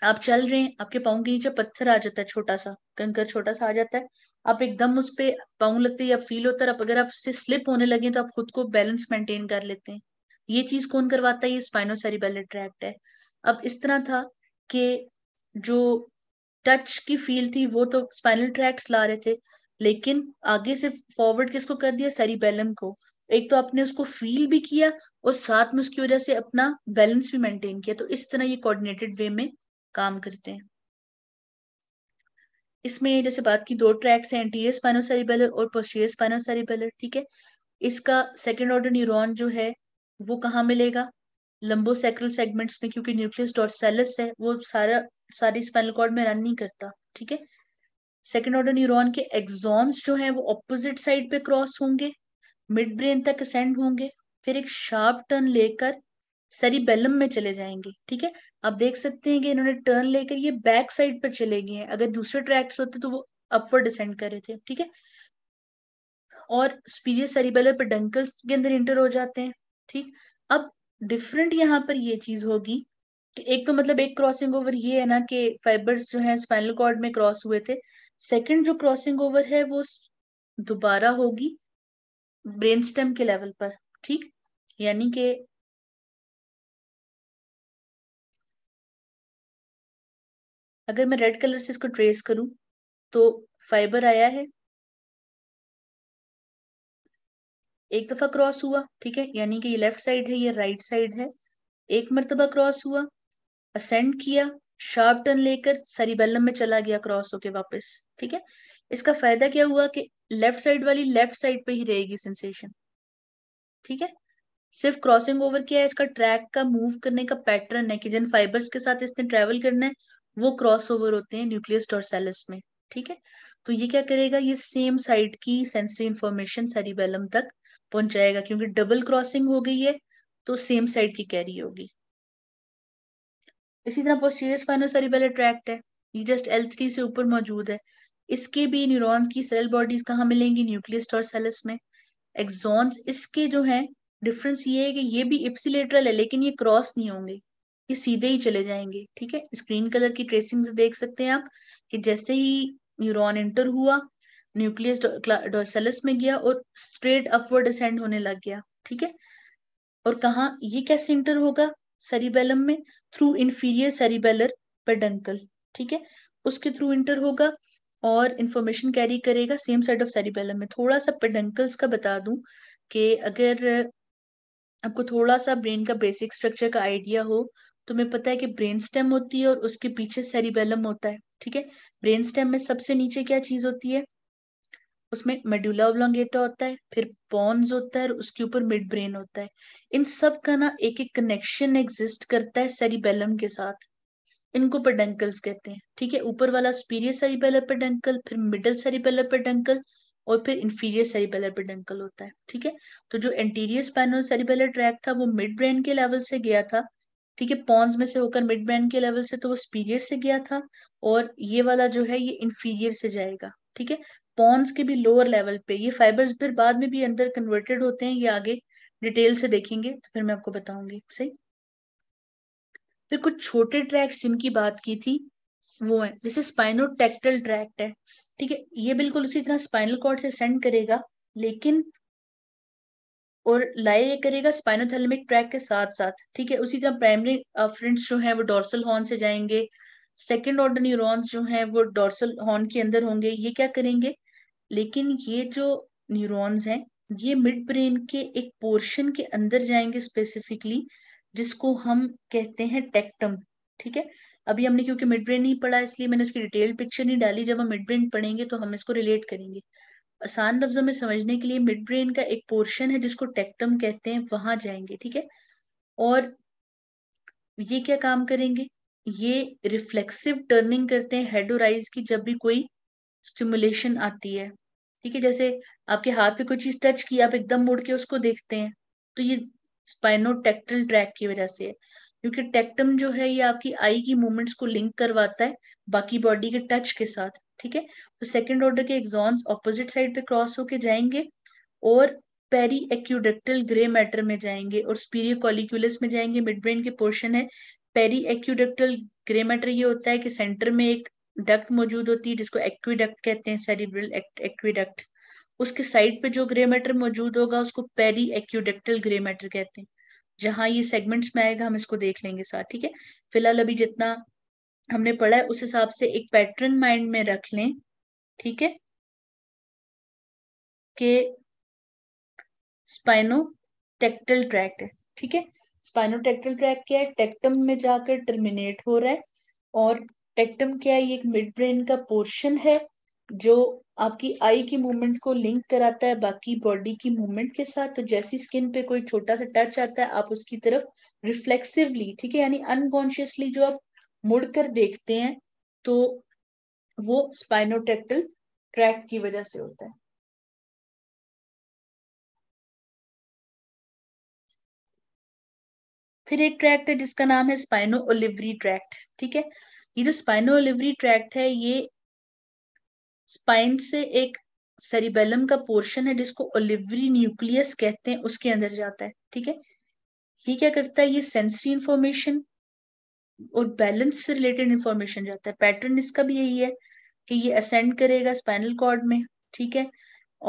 S2: आप चल रहे हैं आपके पाँव के नीचे पत्थर आ जाता है छोटा सा कंकर छोटा सा आ जाता है आप एकदम उस पर पाँव लगते या फील होता है आप अगर आपसे स्लिप होने लगे तो आप खुद को बैलेंस मेंटेन कर लेते हैं ये चीज कौन करवाता है ये स्पाइनोसेरिबेलर ट्रैक्ट है अब इस तरह था के जो टच की फील थी वो तो स्पाइनल ट्रैक्स ला रहे थे लेकिन आगे से फॉरवर्ड किसको कर दिया सरी बैलम को एक तो आपने उसको फील भी किया और साथ में उसकी वजह से अपना बैलेंस भी मेंटेन किया तो इस तरह ये कोऑर्डिनेटेड वे में काम करते हैं इसमें जैसे बात की दो ट्रैक्स हैं एंटीरियर स्पाइनोसेरिबेलर और पोस्टीरियर स्पाइनोसेरिबेलर ठीक है इसका सेकेंड ऑर्डर न्यूरॉन जो है वो कहाँ मिलेगा लंबो सेक्रल सेगमेंट्स में क्योंकि न्यूक्लियस डॉर्सैलस है वो सारा सारी स्पाइनल कॉर्ड में रन नहीं करता ठीक है सेकेंड ऑर्डर न्यूरॉन के एग्जॉन्स जो है वो ऑपोजिट साइड पे क्रॉस होंगे मिड ब्रेन तक असेंड होंगे फिर एक शार्प टर्न लेकर सरी बेलम में चले जाएंगे ठीक है आप देख सकते हैं कि इन्होंने टर्न लेकर ये बैक साइड पर चले गए हैं अगर दूसरे ट्रैक्ट होते तो वो अपवर्ड डिसेंड कर रहे थे ठीक है और स्पीरियस सरीबेलर पर डंकल्स के अंदर इंटर हो जाते हैं ठीक अब डिफरेंट यहाँ पर ये चीज होगी कि एक तो मतलब एक क्रॉसिंग ओवर ये है ना कि फाइबर्स जो है स्पाइनल कॉर्ड में क्रॉस हुए थे सेकंड जो क्रॉसिंग ओवर है वो दोबारा होगी ब्रेन स्टेम के लेवल पर ठीक यानी कि
S1: अगर मैं रेड कलर से इसको ट्रेस करूं
S2: तो फाइबर आया है एक दफा क्रॉस हुआ ठीक है यानी कि ये लेफ्ट साइड है ये राइट साइड है एक मरतबा क्रॉस हुआ असेंड किया शार्प टर्न लेकर सरीबेलम में चला गया क्रॉस होके वापस ठीक है इसका फायदा क्या हुआ कि लेफ्ट साइड वाली लेफ्ट साइड पे ही रहेगी सेंसेशन ठीक है सिर्फ क्रॉसिंग ओवर किया है इसका ट्रैक का मूव करने का पैटर्न है कि जिन फाइबर्स के साथ इसने ट्रेवल करना है वो क्रॉस ओवर होते हैं न्यूक्लियस और सेलस में ठीक है तो ये क्या करेगा ये सेम साइड की सेंसरी इंफॉर्मेशन सरिबेलम तक पहुंचाएगा क्योंकि डबल क्रॉसिंग हो गई है तो सेम साइड की कैरी होगी इसी तरह पोस्टीरियर स्पाइनो सेरिबेलर ट्रैक्ट है ये जस्ट एल थ्री से ऊपर मौजूद है इसके भी न्यूरॉन्स की सेल बॉडीज कहाँ मिलेंगी न्यूक्लियस और सेलस में एक्सॉन्स इसके जो है डिफरेंस ये है कि ये भी इप्सिलेटरल है लेकिन ये क्रॉस नहीं होंगे ये सीधे ही चले जाएंगे ठीक है स्क्रीन कलर की ट्रेसिंग से देख सकते हैं आप कि जैसे ही न्यूरॉन एंटर हुआ न्यूक्लियस डोसेलस में गया और स्ट्रेट अपवर्ड असेंड होने लग गया ठीक है और कहा ये कैसे इंटर होगा सेरिबेलम में थ्रू इन्फीरियर सेरिबेलर पेडंकल ठीक है उसके थ्रू इंटर होगा और इंफॉर्मेशन कैरी करेगा सेम साइड ऑफ सेरिबेलम में थोड़ा सा पेडंकल्स का बता दूं कि अगर आपको थोड़ा सा ब्रेन का बेसिक स्ट्रक्चर का आइडिया हो तो मैं पता है कि ब्रेन स्टेम होती है और उसके पीछे सेरिबेलम होता है ठीक है ब्रेन स्टेम में सबसे नीचे क्या चीज होती है उसमें मेडुला ओब्लोंगेटा होता है फिर पॉन्स होता है और उसके ऊपर मिड ब्रेन होता है इन सब का ना एक एक कनेक्शन एग्जिस्ट करता है सेरिबेलम के साथ इनको पेडेंकल्स कहते हैं ठीक है ऊपर वाला सुपीरियर सेरिबेलर पेडेंकल फिर मिडल सेरिबेलर पेडेंकल और फिर इंफीरियर सेरिबेलर पेडेंकल होता है ठीक है तो जो एंटीरियर स्पाइनल सेरिबेलर ट्रैक था वो मिड ब्रेन के लेवल से गया था ठीक है पॉन्स में से होकर मिड ब्रेन के लेवल से तो वो स्पीरियर से गया था और ये वाला जो है ये इंफीरियर से जाएगा ठीक है पॉन्स के भी लोअर लेवल पे ये फाइबर्स फिर बाद में भी अंदर कन्वर्टेड होते हैं ये आगे डिटेल से देखेंगे तो फिर मैं आपको बताऊंगी सही फिर कुछ छोटे ट्रैक्ट जिनकी बात की थी वो है जैसे स्पाइनोटेक्टल ट्रैक्ट है ठीक है ये बिल्कुल उसी तरह स्पाइनल कॉर्ड से सेंड करेगा लेकिन और लाए ये करेगा स्पाइनोथेलमिक ट्रैक के साथ साथ ठीक है उसी तरह प्राइमरी फ्रेंड्स जो है वो डोर्सल हॉर्न से जाएंगे सेकेंड ऑर्डर न्यूरॉन्स जो हैं वो डोर्सल हॉर्न के अंदर होंगे ये क्या करेंगे लेकिन ये जो न्यूरॉन्स हैं ये मिड ब्रेन के एक पोर्शन के अंदर जाएंगे स्पेसिफिकली जिसको हम कहते हैं टेक्टम ठीक है अभी हमने क्योंकि मिड ब्रेन नहीं पढ़ा इसलिए मैंने उसकी डिटेल पिक्चर नहीं डाली जब हम मिड ब्रेन पढ़ेंगे तो हम इसको रिलेट करेंगे आसान लफ्जों में समझने के लिए मिड ब्रेन का एक पोर्शन है जिसको टेक्टम कहते हैं वहां जाएंगे ठीक है और ये क्या काम करेंगे ये रिफ्लेक्सिव टर्निंग करते हैं हेड और आइज की जब भी कोई स्टिमुलेशन आती है ठीक है जैसे आपके हाथ पे कोई चीज टच की आप एकदम मुड़ के उसको देखते हैं तो ये स्पाइनोटेक्टल ट्रैक की वजह से है क्योंकि टेक्टम जो है ये आपकी आई की मूवमेंट्स को लिंक करवाता है बाकी बॉडी के टच के साथ ठीक है तो सेकेंड ऑर्डर के एग्जॉन्स ऑपोजिट साइड पे क्रॉस होके जाएंगे और पेरी एक्यूडेक्टल ग्रे मैटर में जाएंगे और स्पीरियो कॉलिक्यूलस में जाएंगे मिड ब्रेन के पोर्शन है पेरी एक्यूडेक्टल ग्रे मैटर ये होता है कि सेंटर में एक डक्ट मौजूद होती है जिसको एक्विडक्ट कहते हैं सेरिब्रल एक्विडक्ट उसके साइड पे जो ग्रे मैटर मौजूद होगा उसको पेरी एक्यूडक्टल ग्रे मैटर कहते हैं जहां ये सेगमेंट्स में आएगा हम इसको देख लेंगे साथ ठीक है फिलहाल अभी जितना हमने पढ़ा है उस हिसाब से एक पैटर्न माइंड में रख लें ठीक है स्पाइनो स्पाइनोटेक्टल ट्रैक्ट है ठीक है स्पाइनोटेक्टल ट्रैक क्या है टेक्टम में जाकर टर्मिनेट हो रहा है और टेक्टम क्या है ये एक मिड ब्रेन का पोर्शन है जो आपकी आई की मूवमेंट को लिंक कराता है बाकी बॉडी की मूवमेंट के साथ तो जैसी स्किन पे कोई छोटा सा टच आता है आप उसकी तरफ रिफ्लेक्सिवली ठीक है यानी अनकॉन्शियसली जो आप मुड़कर देखते हैं तो वो स्पाइनोटेक्टल
S1: ट्रैक की वजह से होता है फिर एक ट्रैक्ट है जिसका नाम है स्पाइनो
S2: ओलिवरी ट्रैक्ट ठीक है ये जो स्पाइनो ओलिवरी ट्रैक्ट है ये स्पाइन से एक सेरिबेलम का पोर्शन है जिसको ओलिवरी न्यूक्लियस कहते हैं उसके अंदर जाता है ठीक है ये क्या करता है ये सेंसरी इंफॉर्मेशन और बैलेंस से रिलेटेड इंफॉर्मेशन जाता है पैटर्न इसका भी यही है कि ये असेंड करेगा स्पाइनल कॉर्ड में ठीक है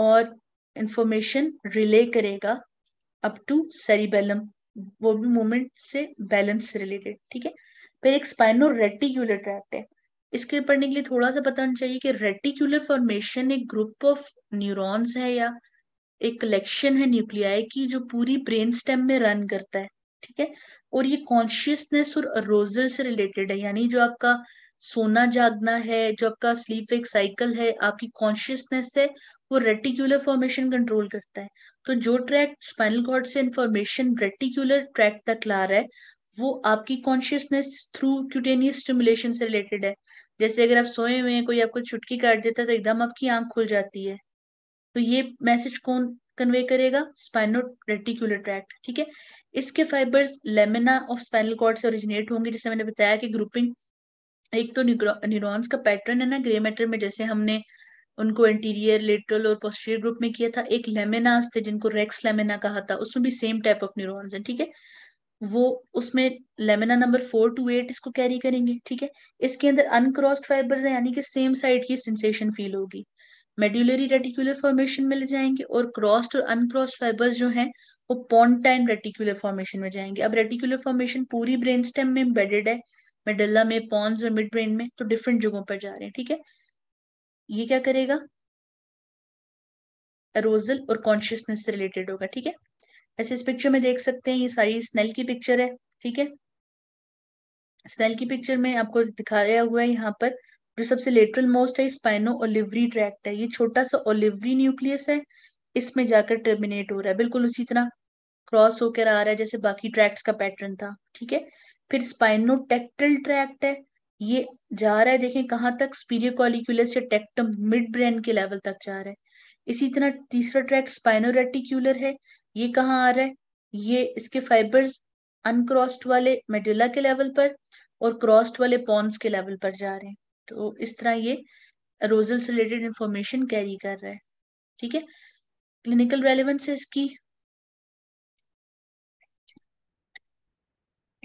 S2: और इंफॉर्मेशन रिले करेगा अप टू सेरिबेलम वो भी मूवमेंट से बैलेंस से रिलेटेड ठीक है फिर एक स्पाइनो रेटिक्यूलर ट्रैक्ट है इसके पढ़ने के लिए थोड़ा सा पता होना चाहिए कि रेटिक्यूलर फॉर्मेशन एक ग्रुप ऑफ न्यूरॉन्स है या एक कलेक्शन है न्यूक्लियाई की जो पूरी ब्रेन स्टेम में रन करता है ठीक है और ये कॉन्शियसनेस और अरोजल से रिलेटेड है यानी जो आपका सोना जागना है जो आपका स्लीप एक साइकिल है आपकी कॉन्शियसनेस है वो रेटिकुलर फॉर्मेशन कंट्रोल करता है तो जो ट्रैक्ट स्पाइनल कॉर्ड से इंफॉर्मेशन रेटिकुलर ट्रैक्ट तक ला रहा है वो आपकी कॉन्शियसनेस थ्रू क्यूटेनियस स्टिमुलेशन से रिलेटेड है जैसे अगर आप सोए हुए हैं कोई आपको चुटकी काट देता है तो एकदम आपकी आंख खुल जाती है तो ये मैसेज कौन कन्वे करेगा स्पाइनो रेटिकुलर ट्रैक्ट ठीक है इसके fibres lamina of spinal cord से ओरिजिनेट होंगे जैसे मैंने बताया कि ग्रुपिंग एक तो न्यूरॉन्स का पैटर्न है ना ग्रे मैटर में जैसे हमने उनको इंटीरियर लेटरल और पोस्टीरियर ग्रुप में किया था एक लेमिनास थे जिनको रेक्स लेमिना कहा था उसमें भी सेम टाइप ऑफ न्यूरॉन्स है ठीक है वो उसमें lamina number four to eight इसको कैरी करेंगे ठीक है इसके अंदर अनक्रॉस्ड फाइबर्स है यानी कि सेम साइड की सेंसेशन फील होगी मेड्यूलरी रेटिकुलर फॉर्मेशन में ले जाएंगे और क्रॉस्ड और अनक्रॉस्ड फाइबर्स जो हैं वो पॉन्टाइन रेटिकुलर फॉर्मेशन में जाएंगे अब रेटिकुलर फॉर्मेशन पूरी ब्रेन स्टेम में एम्बेडेड है मेडल्ला में पॉन्स और मिड ब्रेन में तो डिफरेंट जगहों पर जा रहे हैं ठीक है ये क्या करेगा एरोजल और कॉन्शियसनेस से रिलेटेड होगा ठीक है ऐसे इस पिक्चर में देख सकते हैं ये सारी स्नेल की पिक्चर है ठीक है स्नेल की पिक्चर में आपको दिखाया हुआ है यहाँ पर जो सबसे लेटरल मोस्ट है स्पाइनो ओलिवरी ट्रैक्ट है ये छोटा सा ओलिवरी न्यूक्लियस है इसमें जाकर टर्मिनेट हो रहा है बिल्कुल उसी तरह क्रॉस होकर आ रहा है जैसे बाकी ट्रैक्ट का पैटर्न था ठीक है फिर स्पाइनोटेक्टल ट्रैक्ट है ये जा रहा है देखें कहाँ तक स्पीरियोकॉलिकुलस या टेक्टम मिड ब्रेन के लेवल तक जा रहा है इसी तरह तीसरा ट्रैक्ट स्पाइनोरेटिक्यूलर है ये कहाँ आ रहा है ये इसके फाइबर्स अनक्रॉस्ड वाले मेडुला के लेवल पर और क्रॉस्ड वाले पॉन्स के लेवल पर जा रहे हैं तो इस तरह ये रोजल से रिलेटेड इंफॉर्मेशन कैरी कर रहा है ठीक है क्लिनिकल रेलिवेंस है इसकी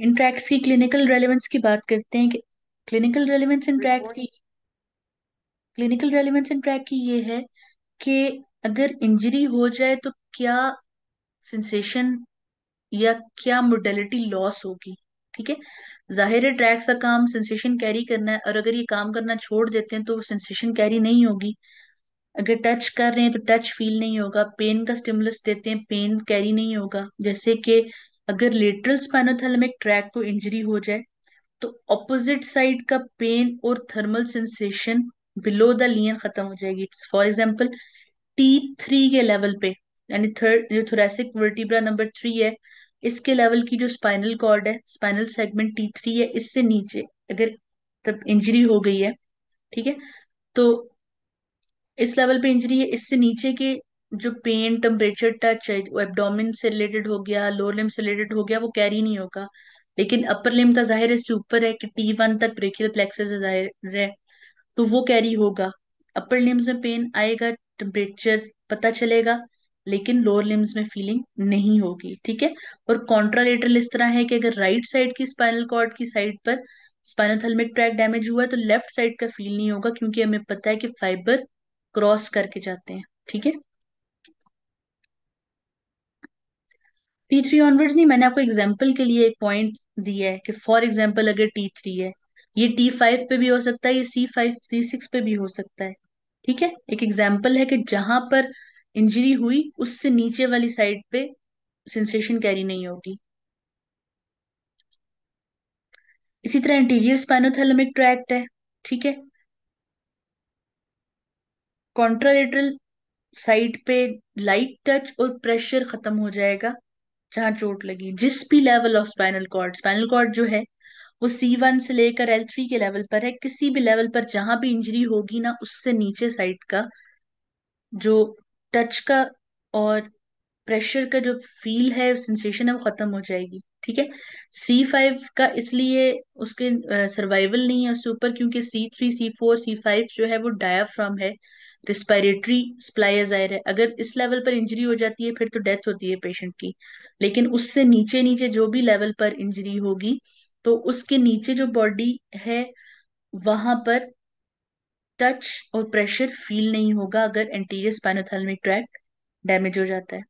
S2: इंट्रैक्ट्स की क्लिनिकल रेलिवेंस की बात करते हैं कि क्लिनिकल रेलेवेंस इंट्रैक्ट्स की क्लिनिकल रेलेवेंस इंट्रैक्ट की ये है कि अगर इंजरी हो जाए तो क्या सेंसेशन या क्या मोडेलिटी लॉस होगी ठीक है जाहिर है ट्रैक्स का काम सेंसेशन कैरी करना है और अगर ये काम करना छोड़ देते हैं तो सेंसेशन कैरी नहीं होगी अगर टच कर रहे हैं तो टच फील नहीं होगा पेन का स्टिमुलस देते हैं पेन कैरी नहीं होगा जैसे कि अगर लेटरल स्पाइनोथैलेमिक ट्रैक को इंजरी हो जाए तो अपोजिट साइड का पेन और thermal sensation below the lesion खत्म हो जाएगी फॉर एग्जाम्पल टी थ्री के लेवल पे यानी थर्ड जो थोरेसिक वर्टिब्रा नंबर थ्री है इसके लेवल की जो स्पाइनल कॉर्ड है स्पाइनल सेगमेंट टी थ्री है इससे नीचे अगर तब इंजरी हो गई है ठीक है तो इस लेवल पे इंजरी है इससे नीचे के जो पेन टेम्परेचर टच है वो एबडोमिन से रिलेटेड हो गया लोअर लिम से रिलेटेड हो गया वो कैरी नहीं होगा लेकिन अपर लिम का जाहिर है सुपर है कि टी वन तक ब्रेकियल प्लेक्सेस जाहिर है तो वो कैरी होगा अपर लिम्स में पेन आएगा टेम्परेचर पता चलेगा लेकिन लोअर लिम्स में फीलिंग नहीं होगी ठीक है और कॉन्ट्रालेटरल इस तरह है कि अगर राइट साइड की स्पाइनल कॉर्ड की साइड पर स्पाइनोथलमिक ट्रैक डैमेज हुआ है तो लेफ्ट साइड का फील नहीं होगा क्योंकि हमें पता है कि फाइबर क्रॉस करके जाते हैं ठीक है टी थ्री ऑनवर्ड्स नहीं मैंने आपको एग्जाम्पल के लिए एक पॉइंट दिया है कि फॉर एग्जाम्पल अगर टी थ्री है ये टी फाइव पे भी हो सकता है ये सी फाइव सी सिक्स पे भी हो सकता है ठीक है एक एग्जाम्पल है कि जहां पर इंजरी हुई उससे नीचे वाली साइड पे सेंसेशन कैरी नहीं होगी इसी तरह इंटीरियर स्पाइनोथेलमिक ट्रैक्ट है ठीक है कॉन्ट्रालेटरल साइड पे लाइट टच और प्रेशर खत्म हो जाएगा जहां चोट लगी जिस भी level of spinal cord spinal cord जो है वो सी वन से लेकर एल थ्री के लेवल पर है किसी भी लेवल पर जहां भी इंजरी होगी ना उससे नीचे साइड का जो टच का और प्रेशर का जो फील है सेंसेशन है वो खत्म हो जाएगी ठीक है सी फाइव का इसलिए उसके सर्वाइवल नहीं है उसके ऊपर क्योंकि C three C four C five जो है वो डायाफ्राम है रिस्पायरेटरी जाहिर है अगर इस लेवल पर इंजरी हो जाती है फिर तो डेथ होती है पेशेंट की लेकिन उससे नीचे नीचे जो भी लेवल पर इंजरी होगी तो उसके नीचे जो बॉडी है वहां पर टच और प्रेशर फील नहीं होगा अगर एंटीरियर स्पाइनोथेलमिक ट्रैक्ट डैमेज हो जाता है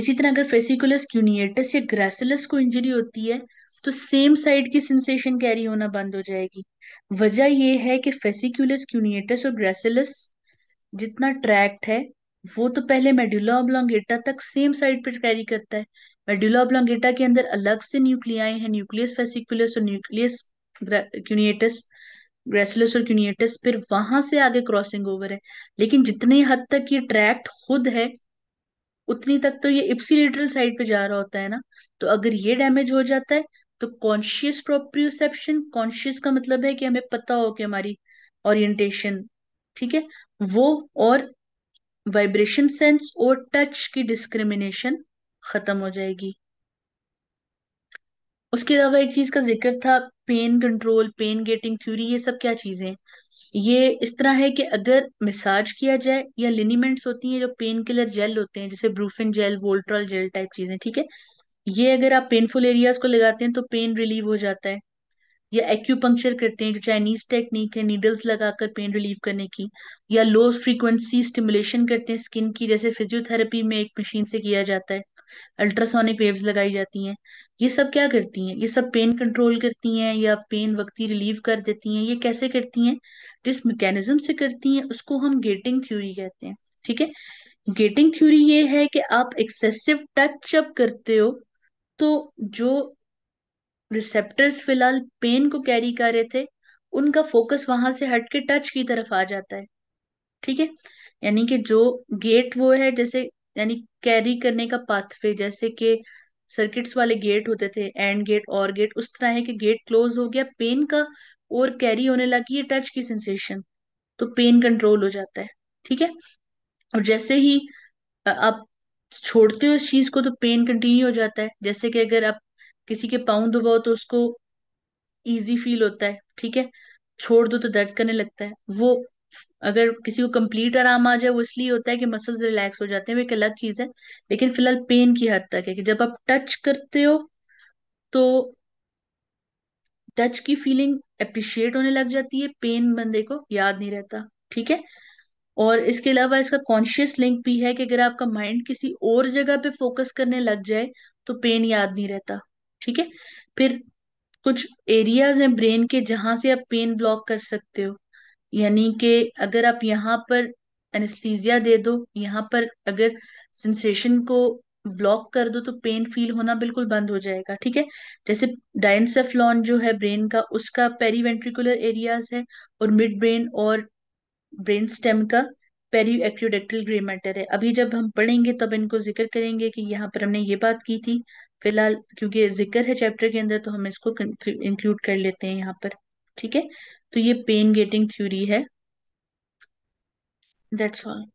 S2: इसी तरह अगर फेसिकुलस क्यूनिएटस या ग्रेसिलस को इंजरी होती है तो सेम साइड की सेंसेशन कैरी होना बंद हो जाएगी वजह यह है कि फेसिकुलस क्यूनिएटस और ग्रेसिलस जितना ट्रैक्ट है वो तो पहले मेड्यूला ऑब्लॉन्गेटा तक सेम साइड पर कैरी करता है मेड्यूला ऑब्लॉन्गेटा के अंदर अलग से न्यूक्लियाई है न्यूक्लियस फेसिकुलस और न्यूक्लियस क्यूनिएटस ग्रेसलेस और क्यूनिएटस फिर वहां से आगे क्रॉसिंग ओवर है लेकिन जितनी हद तक ये ट्रैक्ट खुद है उतनी तक तो ये इप्सिलेटरल साइड पे जा रहा होता है ना तो अगर ये डैमेज हो जाता है तो कॉन्शियस प्रोप्रियोसेप्शन कॉन्शियस का मतलब है कि हमें पता हो कि हमारी ओरिएंटेशन ठीक है वो और वाइब्रेशन सेंस और टच की डिस्क्रिमिनेशन खत्म हो जाएगी उसके अलावा एक चीज का जिक्र था pain control pain gating theory ये सब क्या चीजें ये इस तरह है कि अगर मिसाज किया जाए या लिनीमेंट्स होती हैं जो पेन किलर जेल होते हैं जैसे Brufen gel Voltarol gel type चीजें ठीक है ये अगर आप पेनफुल एरियाज को लगाते हैं तो पेन रिलीव हो जाता है या एक्यूपंक्चर करते हैं जो चाइनीज टेक्निक है नीडल्स लगाकर पेन रिलीव करने की या लो फ्रीक्वेंसी स्टिमुलेशन करते हैं स्किन की जैसे फिजियोथेरेपी में एक मशीन से किया जाता है अल्ट्रासोनिक वेव्स लगाई जाती हैं ये सब क्या करती हैं ये सब पेन कंट्रोल करती हैं या पेन वक्ती रिलीव कर देती हैं ये कैसे करती हैं जिस मैकेनिज्म से करती हैं उसको हम गेटिंग थ्योरी कहते हैं ठीक है गेटिंग थ्योरी ये है कि आप एक्सेसिव टच अप करते हो तो जो रिसेप्टर्स फिलहाल पेन को कैरी कर रहे थे उनका फोकस वहां से हट के टच की तरफ आ जाता है ठीक है यानी कि जो गेट वो है जैसे यानी कैरी करने का पाथवे जैसे कि सर्किट्स वाले गेट होते थे एंड गेट और गेट उस तरह है कि गेट क्लोज हो गया पेन का और कैरी होने लगी है टच की सेंसेशन तो पेन कंट्रोल हो जाता है ठीक है और जैसे ही आप छोड़ते हो इस चीज को तो पेन कंटिन्यू हो जाता है जैसे कि अगर आप किसी के पाँव दबाओ तो उसको ईजी फील होता है ठीक है छोड़ दो तो दर्द करने लगता है वो अगर किसी को कंप्लीट आराम आ जाए वो इसलिए होता है कि मसल्स रिलैक्स हो जाते हैं वो एक अलग चीज है लेकिन फिलहाल पेन की हद तक है कि जब आप टच करते हो तो टच की फीलिंग अप्रिशिएट होने लग जाती है पेन बंदे को याद नहीं रहता ठीक है और इसके अलावा इसका कॉन्शियस लिंक भी है कि अगर आपका माइंड किसी और जगह पे फोकस करने लग जाए तो पेन याद नहीं रहता ठीक है फिर कुछ एरियाज हैं ब्रेन के जहां से आप पेन ब्लॉक कर सकते हो यानी कि अगर आप यहाँ पर एनेस्थीजिया दे दो यहाँ पर अगर सेंसेशन को ब्लॉक कर दो तो पेन फील होना बिल्कुल बंद हो जाएगा ठीक है जैसे डायनसेफ्लॉन जो है ब्रेन का उसका पेरीवेंट्रिकुलर एरियाज है और मिड ब्रेन और ब्रेन स्टेम का पेरी एक्ट्रोडेक्टल ग्रे मैटर है अभी जब हम पढ़ेंगे तब इनको जिक्र करेंगे कि यहाँ पर हमने ये बात की थी फिलहाल क्योंकि जिक्र है चैप्टर के अंदर तो हम इसको इंक्लूड कर लेते हैं यहाँ पर ठीक है तो ये पेन गेटिंग थ्योरी है दैट्स ऑल